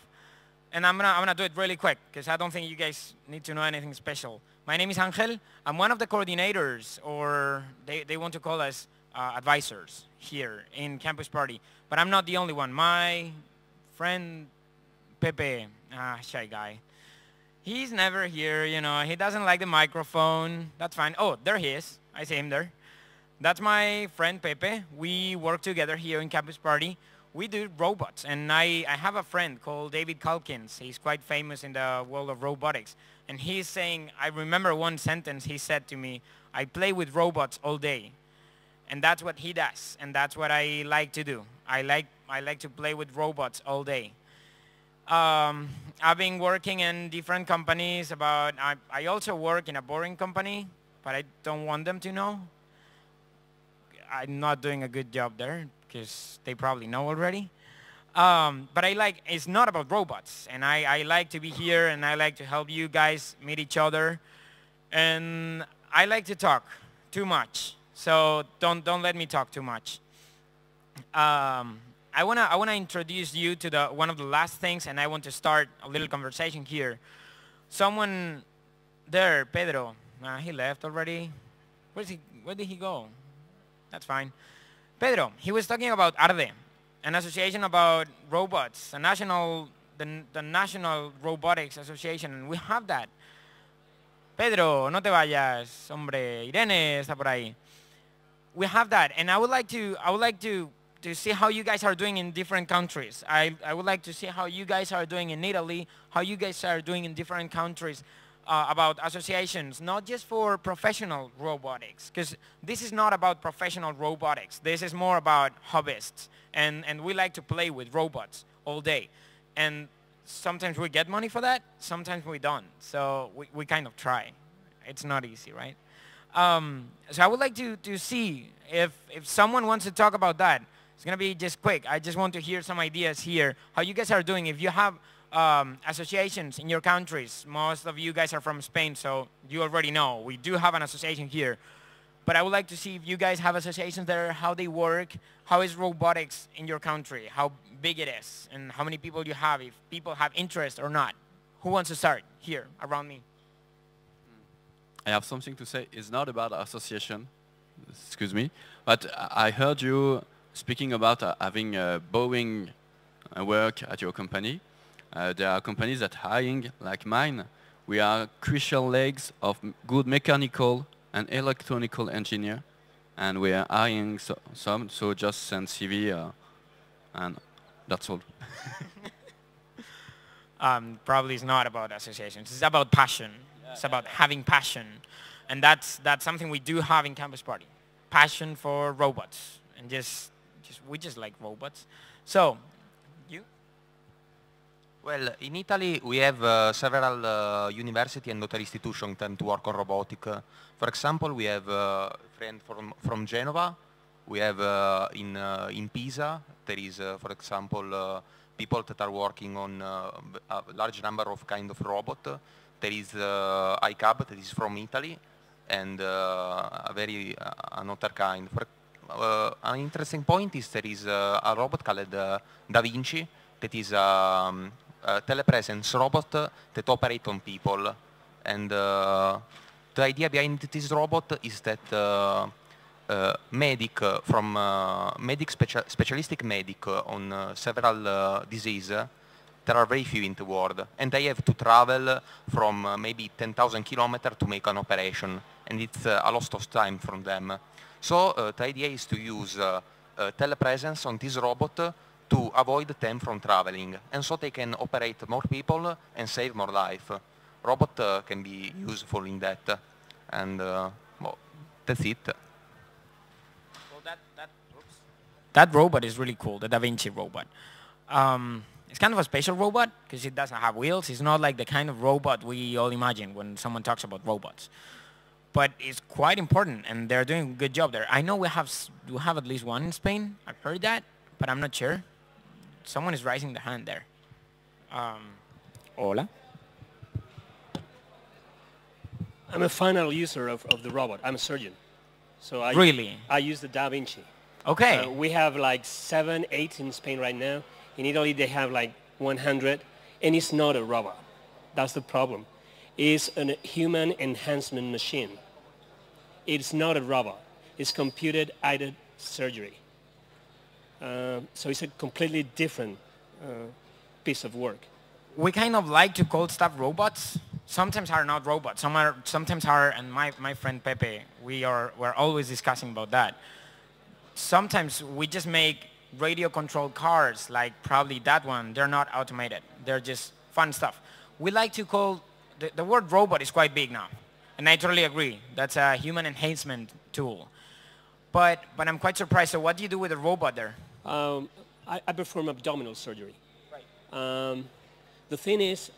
and I'm gonna, I'm gonna do it really quick because I don't think you guys need to know anything special. My name is Angel. I'm one of the coordinators, or they, they want to call us uh, advisors here in Campus Party. But I'm not the only one. My friend Pepe, ah, shy guy, he's never here, you know. He doesn't like the microphone. That's fine. Oh, there he is. I see him there. That's my friend Pepe. We work together here in Campus Party we do robots. And I, I have a friend called David Calkins. He's quite famous in the world of robotics. And he's saying, I remember one sentence he said to me, I play with robots all day. And that's what he does. And that's what I like to do. I like, I like to play with robots all day. Um, I've been working in different companies about, I, I also work in a boring company, but I don't want them to know. I'm not doing a good job there, because they probably know already. Um, but I like, it's not about robots. And I, I like to be here and I like to help you guys meet each other. And I like to talk too much. So don't, don't let me talk too much. Um, I want to I wanna introduce you to the, one of the last things and I want to start a little conversation here. Someone there, Pedro, uh, he left already. Where's he, where did he go? That's fine. Pedro, he was talking about ARDE, an association about robots, a national, the, the National Robotics Association, and we have that. Pedro, no te vayas, hombre, Irene está por ahí. We have that, and I would like to, I would like to, to see how you guys are doing in different countries. I, I would like to see how you guys are doing in Italy, how you guys are doing in different countries uh, about associations, not just for professional robotics, because this is not about professional robotics. This is more about hobbyists, and, and we like to play with robots all day. And sometimes we get money for that, sometimes we don't. So we, we kind of try. It's not easy, right? Um, so I would like to, to see if, if someone wants to talk about that. It's going to be just quick. I just want to hear some ideas here, how you guys are doing. If you have um, associations in your countries. Most of you guys are from Spain, so you already know. We do have an association here. But I would like to see if you guys have associations there, how they work, how is robotics in your country, how big it is, and how many people you have, if people have interest or not. Who wants to start here around me? I have something to say. It's not about association, excuse me, but I heard you speaking about uh, having a uh, Boeing uh, work at your company. Uh, there are companies that hiring, like mine, we are crucial legs of good mechanical and electronical engineer, and we are hiring so, some, so just send CV, uh, and that's all. um, probably it's not about associations. It's about passion. Yeah, it's yeah, about yeah. having passion. And that's, that's something we do have in Campus Party. Passion for robots. And just, just we just like robots. So well, in Italy we have uh, several uh, university and other institutions tend to work on robotics. Uh, for example, we have uh, a friend from, from Genova. We have uh, in, uh, in Pisa, there is, for example, people that are working on a large number of kind of robot. There is ICAB that is from Italy and a very another kind. For, an interesting point is there is a robot called Da Vinci that is um, uh, telepresence robot that operate on people. And uh, the idea behind this robot is that uh, uh medic from uh, medic specia specialistic medic on several diseases. There are very few in the world, and they have to travel from maybe 10,000 kilometers to make an operation, and it's a lot of time from them. So the idea is to use telepresence on this robot to avoid them from traveling. And so they can operate more people and save more life. Robot uh, can be useful in that. And uh, well, that's it. that, that, that, robot is really cool, the Da Vinci robot. Um, it's kind of a special robot because it doesn't have wheels. It's not like the kind of robot we all imagine when someone talks about robots. But it's quite important, and they're doing a good job there. I know we have, we have at least one in Spain. I've heard that, but I'm not sure someone is raising the hand there. Um, Hola. I'm a final user of, of the robot. I'm a surgeon. So I, really? I use the Da Vinci. Okay. Uh, we have like seven, eight in Spain right now. In Italy, they have like 100. And it's not a robot. That's the problem. It's a human enhancement machine. It's not a robot. It's computer-aided surgery. Uh, so it's a completely different uh, piece of work. We kind of like to call stuff robots. Sometimes are not robots. Some are, sometimes are, and my, my friend Pepe, we are, we're always discussing about that. Sometimes we just make radio controlled cars, like probably that one. They're not automated. They're just fun stuff. We like to call, the, the word robot is quite big now. And I totally agree. That's a human enhancement tool. But, but I'm quite surprised. So what do you do with a robot there? Um, I, I, perform abdominal surgery. Right. Um, the thing is,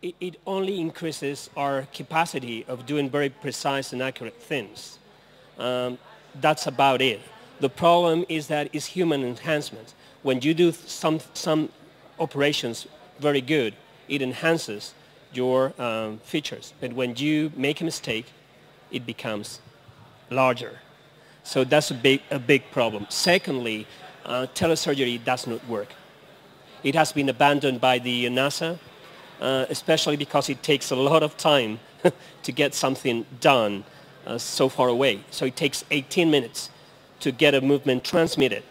it, it, only increases our capacity of doing very precise and accurate things. Um, that's about it. The problem is that it's human enhancement. When you do some, some operations very good, it enhances your um, features. But when you make a mistake, it becomes larger. So that's a big, a big problem. Secondly, uh, telesurgery does not work. It has been abandoned by the NASA, uh, especially because it takes a lot of time to get something done uh, so far away. So it takes 18 minutes to get a movement transmitted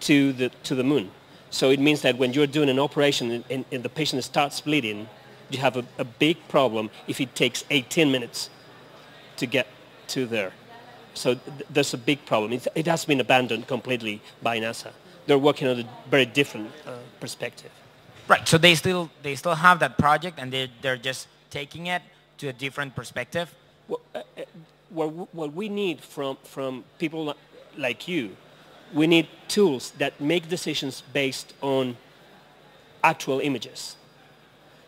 to the, to the moon. So it means that when you're doing an operation and, and the patient starts bleeding, you have a, a big problem if it takes 18 minutes to get to there. So th there's a big problem. It, it, has been abandoned completely by NASA. They're working on a very different uh, perspective. Right. So they still they still have that project, and they they're just taking it to a different perspective. Well, uh, what, uh, what we need from from people like you, we need tools that make decisions based on actual images.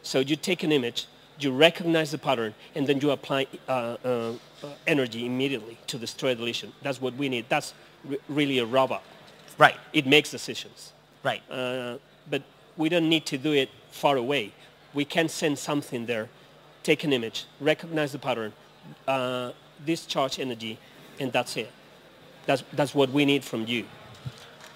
So you take an image you recognize the pattern, and then you apply uh, uh energy immediately to destroy deletion. That's what we need. That's really a robot. Right. It makes decisions. Right. Uh, but we don't need to do it far away. We can send something there, take an image, recognize the pattern, uh, discharge energy, and that's it. That's, that's what we need from you.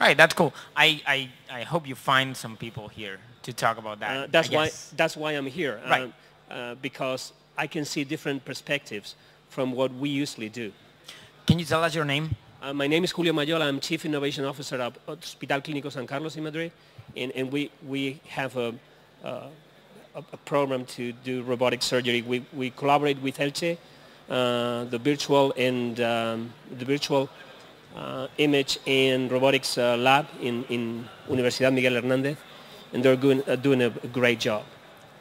All right, that's cool. I, I, I hope you find some people here to talk about that. Uh, that's why that's why I'm here. Right. Um, uh, because I can see different perspectives from what we usually do. Can you tell us your name? Uh, my name is Julio Mayola. I'm Chief Innovation Officer at Hospital Clínico San Carlos in Madrid. And, and we, we have uh, a, a, program to do robotic surgery. We, we collaborate with Elche, uh, the virtual and um, the virtual uh, image and robotics lab in, in Universidad Miguel Hernández. And they're doing a great job.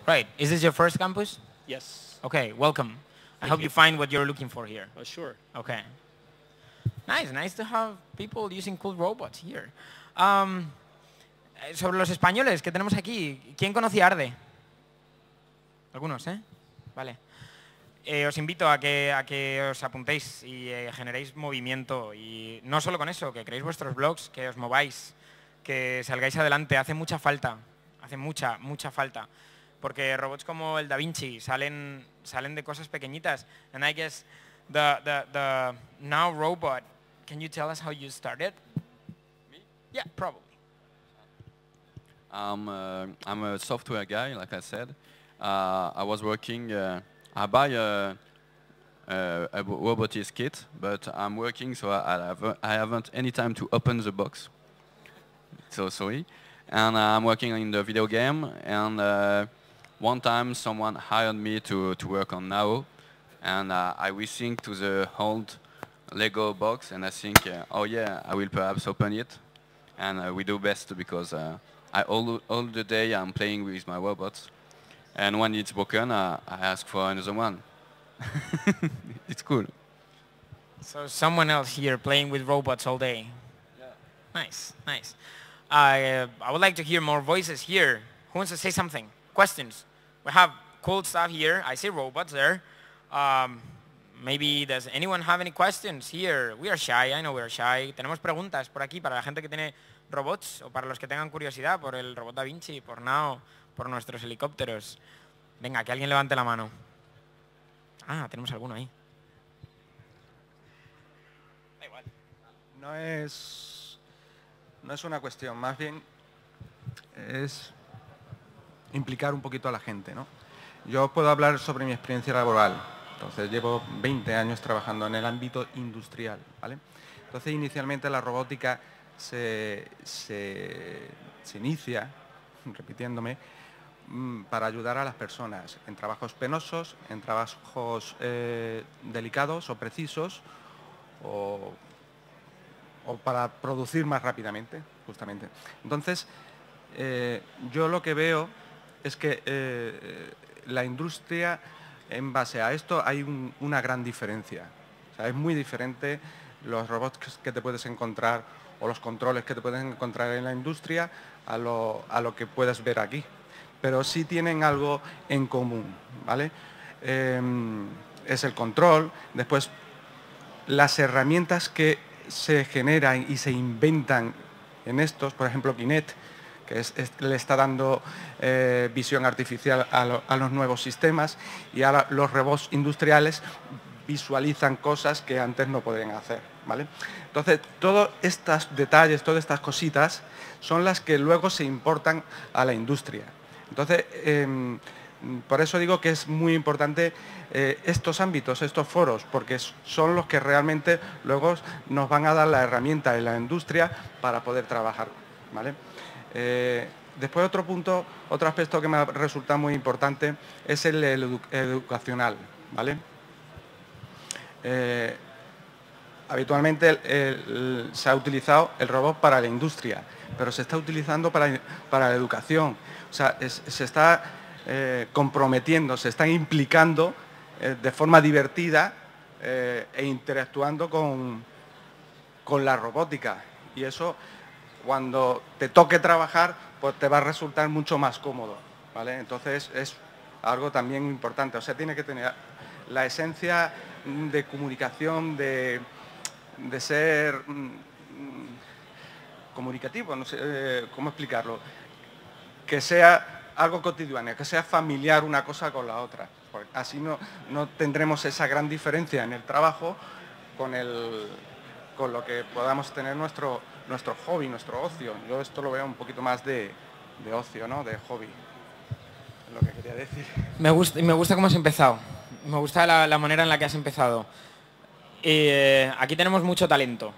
Right. Is this your first campus? Yes. Okay, welcome. I hope you. find what you're looking for here. Oh, sure. Okay. Nice, nice to have people using cool robots here. Um, sobre los españoles que tenemos aquí, ¿quién conocía Arde? Algunos, ¿eh? Vale. Eh, os invito a que, a que os apuntéis y eh, generéis movimiento. Y no solo con eso, que creéis vuestros blogs, que os mováis, que salgáis adelante. Hace mucha falta, hace mucha, mucha falta. porque robots como el Da Vinci salen, salen de cosas pequeñitas. And I guess the, the, the now robot, can you tell us how you started? Me? Yeah, probably. I'm uh, I'm a software guy, like I said. Uh, I was working, uh, I buy a, a, a, robotics kit, but I'm working, so I, I, haven't, any time to open the box. So sorry. And I'm working in the video game, and uh, one time someone hired me to, to work on Nao, and uh, I was think to the old Lego box, and I think, uh, oh yeah, I will perhaps open it, and uh, we do best because uh, I all all the day I'm playing with my robots, and when it's broken, uh, I ask for another one. it's cool. So someone else here playing with robots all day. Yeah. Nice, nice. I uh, I would like to hear more voices here. Who wants to say something? Questions? we have cool stuff here. I see robots there. Um, maybe does anyone have any questions here? We are shy, I know we are shy. Tenemos preguntas por aquí para la gente que tiene robots o para los que tengan curiosidad por el robot Da Vinci, por Nao, por nuestros helicópteros. Venga, que alguien levante la mano. Ah, tenemos alguno ahí. Da igual. No es, no es una cuestión, más bien es implicar un poquito a la gente. ¿no? Yo puedo hablar sobre mi experiencia laboral. Entonces, llevo 20 años trabajando en el ámbito industrial. ¿vale? Entonces, inicialmente la robótica se, se, inicia, repitiéndome, mm, para ayudar a las personas en trabajos penosos, en trabajos eh, delicados o precisos, o, para producir más rápidamente, justamente. Entonces, eh, yo lo que veo es que eh, eh, la industria, en base a esto, hay una gran diferencia. es muy diferente los robots que te puedes encontrar o los controles que te puedes encontrar en la industria a lo, que puedes ver aquí. Pero sí tienen algo en común, ¿vale? Em, es el control, después las herramientas que se generan y se inventan en estos, por ejemplo, kinet que le está dando eh, visión artificial a, los nuevos sistemas y ahora los robots industriales visualizan cosas que antes no podían hacer. ¿vale? Entonces, todos estos detalles, todas estas cositas son las que luego se importan a la industria. Entonces, em, por eso digo que es muy importante eh, estos ámbitos, estos foros, porque son los que realmente luego nos van a dar la herramienta en la industria para poder trabajar. ¿vale? Eh, después otro punto, otro aspecto que me resulta muy importante es el educacional, ¿vale? Eh, habitualmente se ha utilizado el robot para la industria, pero se está utilizando para, la educación. O sea, se está eh, comprometiendo, se está implicando de forma divertida e interactuando con, la robótica. Y eso cuando te toque trabajar, pues te va a resultar mucho más cómodo, ¿vale? Entonces es algo también importante, o sea, tiene que tener la esencia de comunicación, de, ser mm, mm, comunicativo, no sé eh, cómo explicarlo, que sea algo cotidiano, que sea familiar una cosa con la otra, pues así no, no tendremos esa gran diferencia en el trabajo con, el, con lo que podamos tener nuestro nuestro hobby, nuestro ocio. Yo esto lo veo un poquito más de, ocio, ¿no? De hobby. Es lo que quería decir. Me gusta, me gusta cómo has empezado. Me gusta la, manera en la que has empezado. Eh, aquí tenemos mucho talento.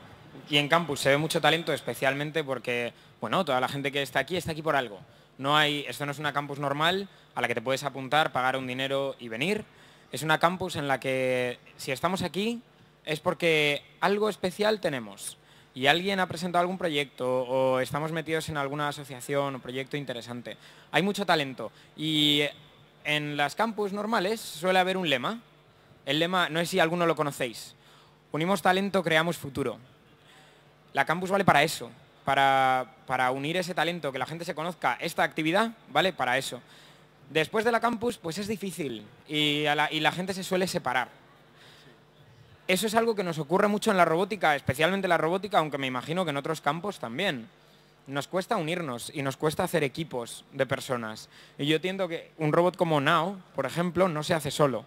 Y en campus se ve mucho talento, especialmente porque, bueno, toda la gente que está aquí está aquí por algo. No hay, esto no es una campus normal a la que te puedes apuntar, pagar un dinero y venir. Es una campus en la que si estamos aquí es porque algo especial tenemos y alguien ha presentado algún proyecto o estamos metidos en alguna asociación o proyecto interesante. Hay mucho talento y en las campus normales suele haber un lema. El lema, no es si alguno lo conocéis, unimos talento, creamos futuro. La campus vale para eso, para, unir ese talento, que la gente se conozca. Esta actividad vale para eso. Después de la campus, pues es difícil y la gente se suele separar eso es algo que nos ocurre mucho en la robótica, especialmente la robótica, aunque me imagino que en otros campos también. Nos cuesta unirnos y nos cuesta hacer equipos de personas. Y yo entiendo que un robot como Now, por ejemplo, no se hace solo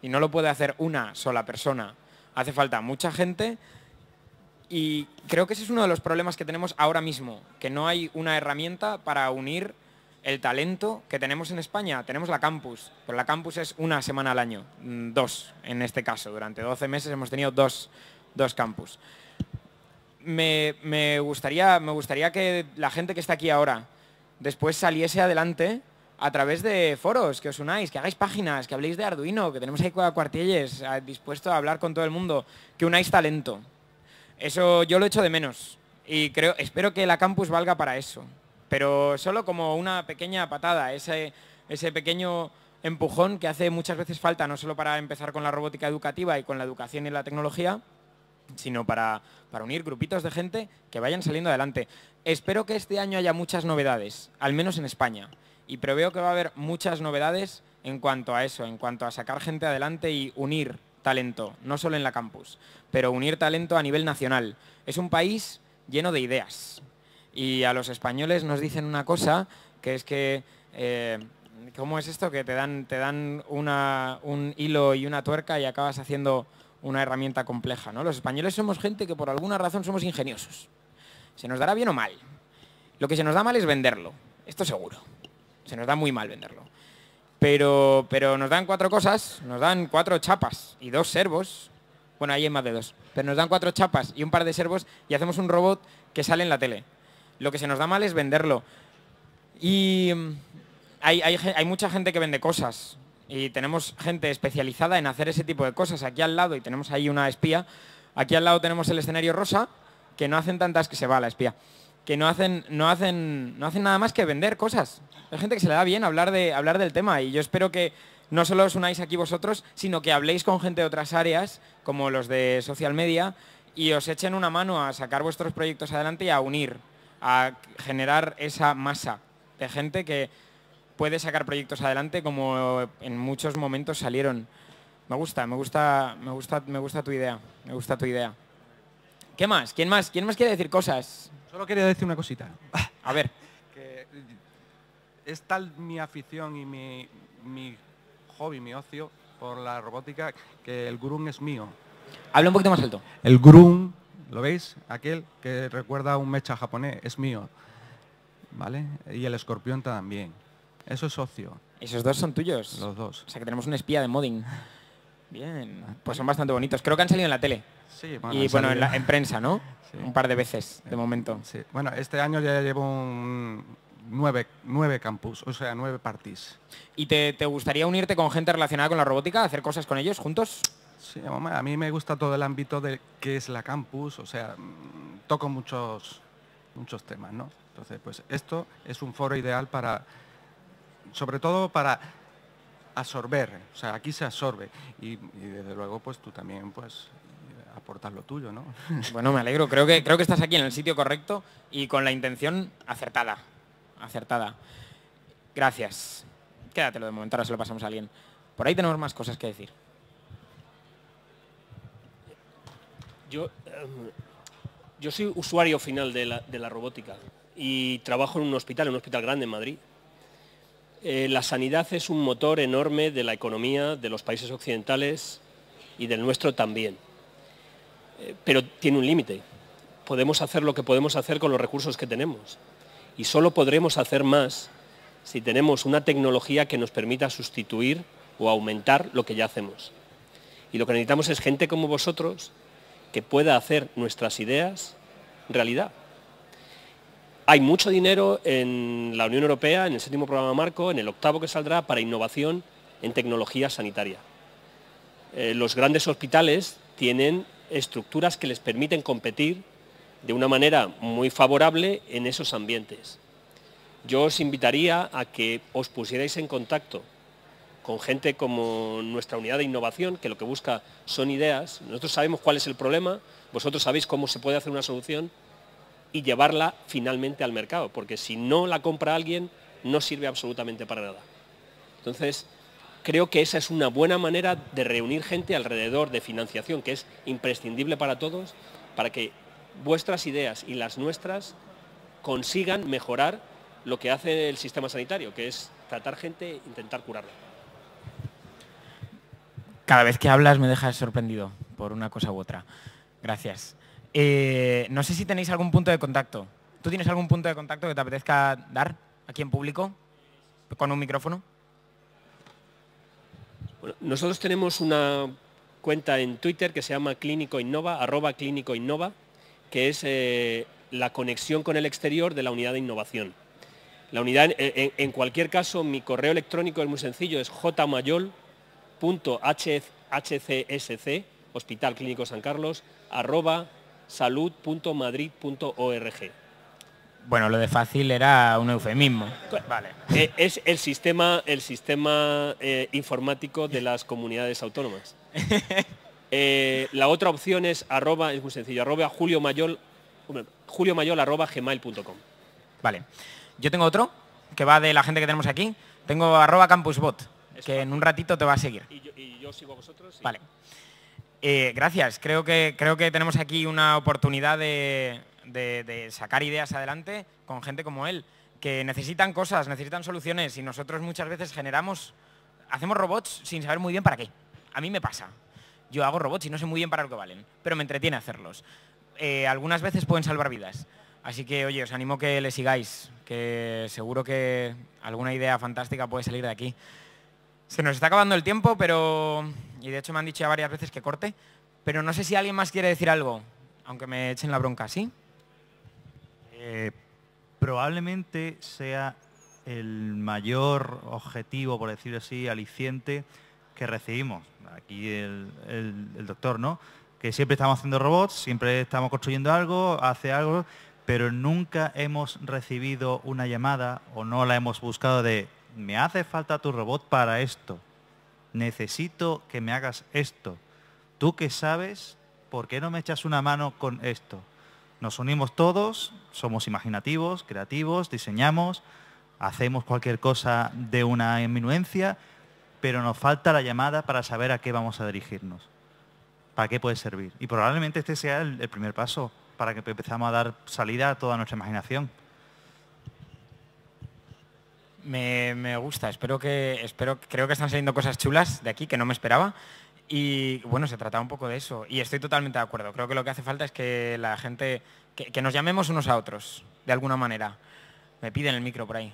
y no lo puede hacer una sola persona. Hace falta mucha gente y creo que ese es uno de los problemas que tenemos ahora mismo, que no hay una herramienta para unir el talento que tenemos en España. Tenemos la campus, pero la campus es una semana al año, mm, dos en este caso. Durante 12 meses hemos tenido dos, dos campus. Me, me, gustaría, me gustaría que la gente que está aquí ahora después saliese adelante a través de foros, que os unáis, que hagáis páginas, que habléis de Arduino, que tenemos ahí cuartillos dispuestos a hablar con todo el mundo, que unáis talento. Eso yo lo echo de menos y creo, espero que la campus valga para eso pero solo como una pequeña patada, ese, pequeño empujón que hace muchas veces falta, no solo para empezar con la robótica educativa y con la educación y la tecnología, sino para, para, unir grupitos de gente que vayan saliendo adelante. Espero que este año haya muchas novedades, al menos en España, y preveo que va a haber muchas novedades en cuanto a eso, en cuanto a sacar gente adelante y unir talento, no solo en la campus, pero unir talento a nivel nacional. Es un país lleno de ideas, y a los españoles nos dicen una cosa, que es que... Eh, ¿Cómo es esto? Que te dan, te dan un hilo y una tuerca y acabas haciendo una herramienta compleja. ¿no? Los españoles somos gente que por alguna razón somos ingeniosos. Se nos dará bien o mal. Lo que se nos da mal es venderlo. Esto seguro. Se nos da muy mal venderlo. Pero, pero nos dan cuatro cosas, nos dan cuatro chapas y dos servos. Bueno, ahí hay más de dos. Pero nos dan cuatro chapas y un par de servos y hacemos un robot que sale en la tele. Lo que se nos da mal es venderlo. Y mm, hay, mucha gente que vende cosas. Y tenemos gente especializada en hacer ese tipo de cosas aquí al lado y tenemos ahí una espía. Aquí al lado tenemos el escenario rosa, que no hacen tantas que se va la espía que no hacen, no hacen, no hacen nada más que vender cosas. Hay gente que se le da bien hablar, de, hablar del tema y yo espero que no solo os unáis aquí vosotros, sino que habléis con gente de otras áreas, como los de social media, y os echen una mano a sacar vuestros proyectos adelante y a unir a generar esa masa de gente que puede sacar proyectos adelante como en muchos momentos salieron. Me gusta, me gusta, me gusta, me gusta tu idea, me gusta tu idea. ¿Qué más? ¿Quién más? ¿Quién más quiere decir cosas? Solo quería decir una cosita. A ver. que es tal mi afición y mi, mi hobby, mi ocio por la robótica, que el Grum es mío. Habla un poquito más alto. El Grum ¿Lo veis? Aquel que recuerda a un mecha japonés es mío. ¿Vale? Y el escorpión también. Eso es socio. ¿Esos dos son tuyos? Los dos. O sea que tenemos un espía de modding. Bien. Ah, pues son bastante bonitos. Creo que han salido en la tele. Sí, bueno, y bueno, en, la, prensa, ¿no? Un par de veces, de momento. Sí. Bueno, este año ya llevo un, nueve, campus, o sea, nueve parties. ¿Y te, te, gustaría unirte con gente relacionada con la robótica, hacer cosas con ellos juntos? Sí, a mí me gusta todo el ámbito de qué es la campus, o sea, mm, toco muchos, muchos temas, ¿no? Entonces, pues esto es un foro ideal para, sobre todo para absorber, o sea, aquí se absorbe y, desde luego pues tú también pues aportas lo tuyo, ¿no? Bueno, me alegro, creo que, creo que estás aquí en el sitio correcto y con la intención acertada, acertada. Gracias. Quédatelo de momento, ahora se lo pasamos a alguien. Por ahí tenemos más cosas que decir. Em, yo, soy usuario final de la, robótica y trabajo en un hospital, en un hospital grande en Madrid. Eh, la sanidad es un motor enorme de la economía de los países occidentales y del nuestro también. Eh, pero tiene un límite. Podemos hacer lo que podemos hacer con los recursos que tenemos. Y solo podremos hacer más si tenemos una tecnología que nos permita sustituir o aumentar lo que ya hacemos. Y lo que necesitamos es gente como vosotros que pueda hacer nuestras ideas realidad. Hay mucho dinero en la Unión Europea, en el séptimo programa marco, en el octavo que saldrá, para innovación en tecnología sanitaria. Eh, los grandes hospitales tienen estructuras que les permiten competir de una manera muy favorable en esos ambientes. Yo os invitaría a que os pusierais en contacto con gente como nuestra unidad de innovación, que lo que busca son ideas. Nosotros sabemos cuál es el problema, vosotros sabéis cómo se puede hacer una solución y llevarla finalmente al mercado, porque si no la compra alguien, no sirve absolutamente para nada. Entonces, creo que esa es una buena manera de reunir gente alrededor de financiación, que es imprescindible para todos, para que vuestras ideas y las nuestras consigan mejorar lo que hace el sistema sanitario, que es tratar gente, e intentar curarla cada vez que hablas me dejas sorprendido por una cosa u otra. Gracias. Eh, no sé si tenéis algún punto de contacto. ¿Tú tienes algún punto de contacto que te apetezca dar aquí en público con un micrófono? nosotros tenemos una cuenta en Twitter que se llama clínicoinnova, Innova, arroba Clínico que es eh, la conexión con el exterior de la unidad de innovación. La unidad, en, en, cualquier caso, mi correo electrónico es muy sencillo, es jmayol, .hcsc Hospital Clínico San Carlos, salud.madrid.org. Bueno, lo de fácil era un eufemismo. Eh, es el sistema, el sistema eh, informático de las comunidades autónomas. Eh, la otra opción es arroba, es muy sencillo, arroba julio gmail.com. Vale. Yo tengo otro, que va de la gente que tenemos aquí. Tengo arroba campusbot que en un ratito te va a seguir. Y yo, sigo a vosotros. Vale. Eh, gracias. Creo que, creo que tenemos aquí una oportunidad de, sacar ideas adelante con gente como él, que necesitan cosas, necesitan soluciones y nosotros muchas veces generamos, hacemos robots sin saber muy bien para qué. A mí me pasa. Yo hago robots y no sé muy bien para lo que valen, pero me entretiene hacerlos. Eh, algunas veces pueden salvar vidas. Así que, oye, os animo que le sigáis, que seguro que alguna idea fantástica puede salir de aquí. Se nos está acabando el tiempo, pero... Y de hecho me han dicho ya varias veces que corte, pero no sé si alguien más quiere decir algo, aunque me echen la bronca, ¿sí? Eh, probablemente sea el mayor objetivo, por decirlo así, aliciente que recibimos. Aquí el doctor, ¿no? Que siempre estamos haciendo robots, siempre estamos construyendo algo, hace algo, pero nunca hemos recibido una llamada o no la hemos buscado de me hace falta tu robot para esto, necesito que me hagas esto, tú que sabes, ¿por qué no me echas una mano con esto? Nos unimos todos, somos imaginativos, creativos, diseñamos, hacemos cualquier cosa de una eminencia, pero nos falta la llamada para saber a qué vamos a dirigirnos, para qué puede servir. Y probablemente este sea el, el primer paso para que empezamos a dar salida a toda nuestra imaginación. Me, gusta, espero que, espero, creo que están saliendo cosas chulas de aquí que no me esperaba. Y bueno, se trataba un poco de eso. Y estoy totalmente de acuerdo. Creo que lo que hace falta es que la gente, que, nos llamemos unos a otros, de alguna manera. Me piden el micro por ahí.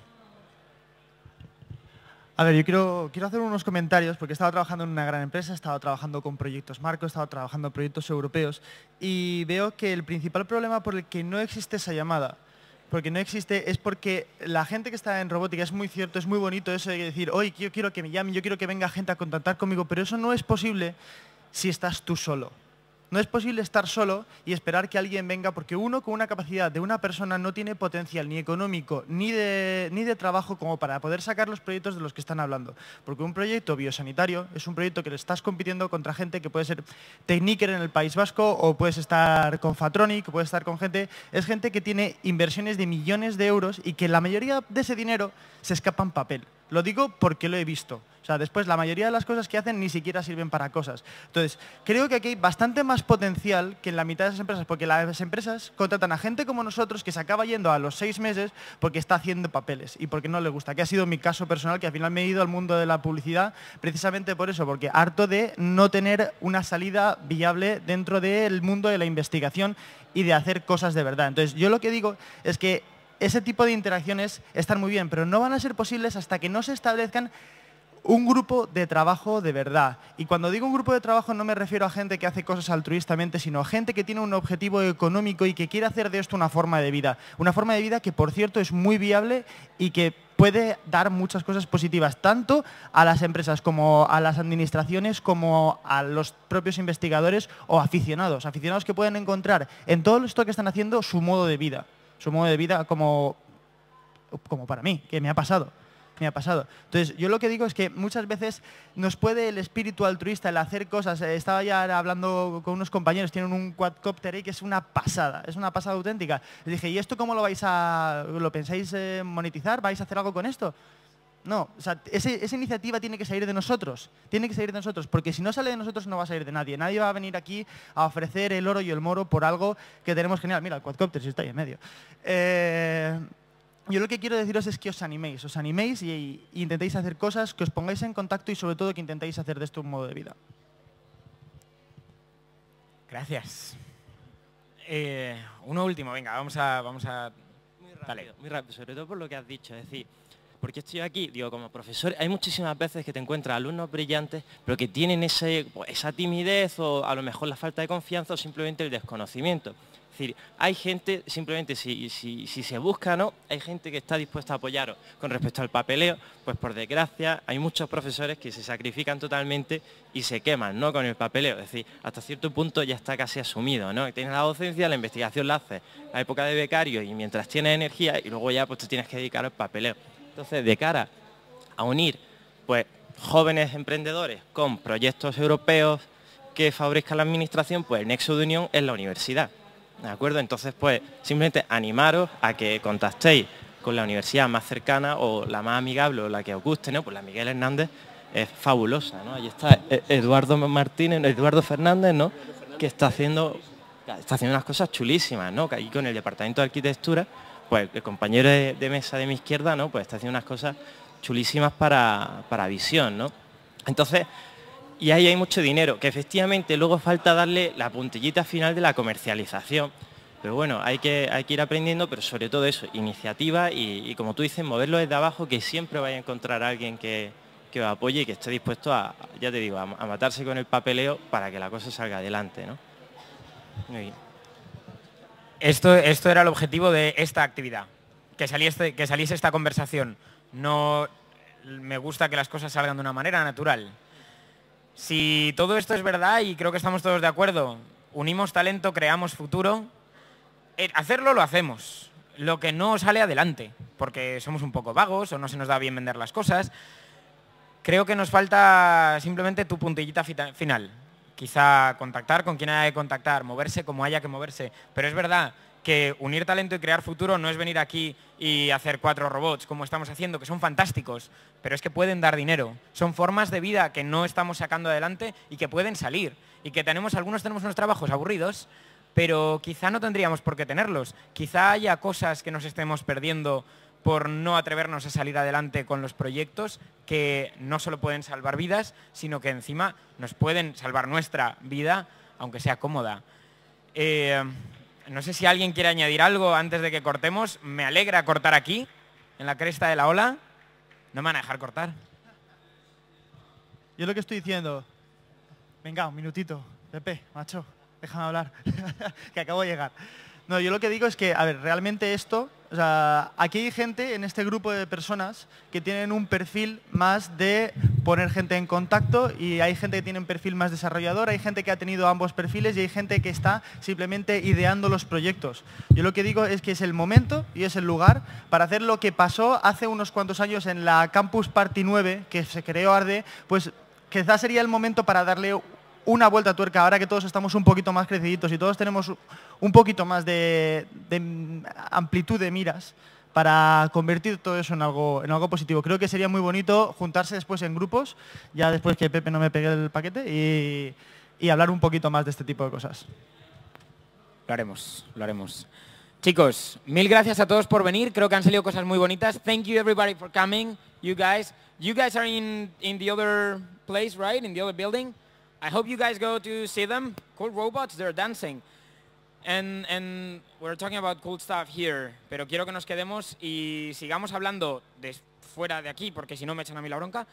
A ver, yo quiero, quiero hacer unos comentarios porque he estado trabajando en una gran empresa, he estado trabajando con proyectos marco, he estado trabajando en proyectos europeos y veo que el principal problema por el que no existe esa llamada porque no existe, es porque la gente que está en robótica, es muy cierto, es muy bonito eso de decir, hoy yo quiero que me llamen, yo quiero que venga gente a contactar conmigo, pero eso no es posible si estás tú solo. No es posible estar solo y esperar que alguien venga porque uno con una capacidad de una persona no tiene potencial ni económico ni de, trabajo como para poder sacar los proyectos de los que están hablando. Porque un proyecto biosanitario es un proyecto que le estás compitiendo contra gente que puede ser Techniker en el País Vasco o puedes estar con Fatronic, puedes estar con gente. Es gente que tiene inversiones de millones de euros y que la mayoría de ese dinero se escapa en papel. Lo digo porque lo he visto. O sea, después la mayoría de las cosas que hacen ni siquiera sirven para cosas. Entonces, creo que aquí hay bastante más potencial que en la mitad de esas empresas, porque las empresas contratan a gente como nosotros que se acaba yendo a los seis meses porque está haciendo papeles y porque no le gusta, que ha sido mi caso personal, que al final me he ido al mundo de la publicidad precisamente por eso, porque harto de no tener una salida viable dentro del mundo de la investigación y de hacer cosas de verdad. Entonces, yo lo que digo es que ese tipo de interacciones están muy bien, pero no van a ser posibles hasta que no se establezcan un grupo de trabajo de verdad. Y cuando digo un grupo de trabajo no me refiero a gente que hace cosas altruistamente, sino a gente que tiene un objetivo económico y que quiere hacer de esto una forma de vida. Una forma de vida que, por cierto, es muy viable y que puede dar muchas cosas positivas, tanto a las empresas como a las administraciones, como a los propios investigadores o aficionados. Aficionados que pueden encontrar en todo esto que están haciendo su modo de vida su modo de vida como, como para mí, que me ha pasado. Me ha pasado. Entonces, yo lo que digo es que muchas veces nos puede el espíritu altruista, el hacer cosas. Eh, estaba ya hablando con unos compañeros, tienen un quadcopter ahí que es una pasada, es una pasada auténtica. Les dije, ¿y esto cómo lo vais a, lo pensáis eh, monetizar? ¿Vais a hacer algo con esto? No, o sea, esa iniciativa tiene que salir de nosotros, tiene que salir de nosotros, porque si no sale de nosotros no va a salir de nadie. Nadie va a venir aquí a ofrecer el oro y el moro por algo que tenemos genial. Mira, el quadcopter, si está ahí en medio. Eh, yo lo que quiero deciros es que os animéis, os animéis e intentéis hacer cosas, que os pongáis en contacto y sobre todo que intentéis hacer de esto un modo de vida. Gracias. Eh, uno último, venga, vamos a... Vamos a... Muy rápido, muy rápido, sobre todo por lo que has dicho, es decir porque estoy aquí? Digo, como profesor, hay muchísimas veces que te encuentras alumnos brillantes, pero que tienen pues, esa timidez o a lo mejor la falta de confianza o simplemente el desconocimiento. Es decir, hay gente, simplemente si, se busca, ¿no? Hay gente que está dispuesta a apoyaros. Con respecto al papeleo, pues por desgracia hay muchos profesores que se sacrifican totalmente y se queman, ¿no? Con el papeleo. Es decir, hasta cierto punto ya está casi asumido, ¿no? Tienes la docencia, la investigación la haces, la época de becario y mientras tienes energía y luego ya pues te tienes que dedicar al papeleo. Entonces, de cara a unir pues, jóvenes emprendedores con proyectos europeos que favorezcan la administración, pues el nexo de unión es la universidad. ¿De acuerdo? Entonces, pues simplemente animaros a que contactéis con la universidad más cercana o la más amigable o la que os guste, ¿no? Pues la Miguel Hernández es fabulosa, ¿no? Ahí está e-, Eduardo Martínez, Eduardo Fernández, ¿no? Que está haciendo, está haciendo unas cosas chulísimas, ¿no? Que ahí con el Departamento de Arquitectura pues el compañero de, mesa de mi izquierda, ¿no? Pues está haciendo unas cosas chulísimas para, visión, Entonces, y ahí hay mucho dinero, que efectivamente luego falta darle la puntillita final de la comercialización. Pero bueno, hay que, que ir aprendiendo, pero sobre todo eso, iniciativa y, como tú dices, moverlo desde abajo, que siempre vaya a encontrar a alguien que, que os apoye y que esté dispuesto a, ya te digo, a, matarse con el papeleo para que la cosa salga adelante, ¿no? Esto, era el objetivo de esta actividad, que saliese, que saliese esta conversación. No me gusta que las cosas salgan de una manera natural. Si todo esto es verdad y creo que estamos todos de acuerdo, unimos talento, creamos futuro, eh, hacerlo lo hacemos. Lo que no sale adelante, porque somos un poco vagos o no se nos da bien vender las cosas, creo que nos falta simplemente tu puntillita final quizá contactar con quien haya que contactar, moverse como haya que moverse. Pero es verdad que unir talento y crear futuro no es venir aquí y hacer cuatro robots como estamos haciendo, que son fantásticos, pero es que pueden dar dinero. Son formas de vida que no estamos sacando adelante y que pueden salir. Y que tenemos, algunos tenemos unos trabajos aburridos, pero quizá no tendríamos por qué tenerlos. Quizá haya cosas que nos estemos perdiendo por no atrevernos a salir adelante con los proyectos que no solo pueden salvar vidas, sino que encima nos pueden salvar nuestra vida, aunque sea cómoda. Eh, no sé si alguien quiere añadir algo antes de que cortemos. Me alegra cortar aquí, en la cresta de la ola. No me van a dejar cortar. Yo lo que estoy diciendo, venga, un minutito, Pepe, macho, déjame hablar, que acabo de llegar. No, yo lo que digo es que, a ver, realmente esto, o sea, aquí hay gente en este grupo de personas que tienen un perfil más de poner gente en contacto y hay gente que tiene un perfil más desarrollador, hay gente que ha tenido ambos perfiles y hay gente que está simplemente ideando los proyectos. Yo lo que digo es que es el momento y es el lugar para hacer lo que pasó hace unos cuantos años en la Campus Party 9, que se creó Arde, pues quizás sería el momento para darle una vuelta a tuerca, ahora que todos estamos un poquito más creciditos y todos tenemos un poquito más de, amplitud de miras para convertir todo eso en algo, en algo positivo. Creo que sería muy bonito juntarse después en grupos, ya después que Pepe no me pegue el paquete, y, y hablar un poquito más de este tipo de cosas. Lo haremos, lo haremos. Chicos, mil gracias a todos por venir. Creo que han salido cosas muy bonitas. Thank you everybody for coming. You guys, you guys are in in the other place, right? In the other building. I hope you guys go to see them. Cool robots, they're dancing. And, and we're talking about cool stuff here, pero quiero que nos quedemos y sigamos hablando de fuera de aquí, porque si no me echan a mí la bronca.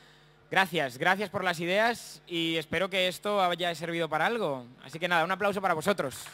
Gracias, gracias por las ideas y espero que esto haya servido para algo. Así que nada, un aplauso para vosotros.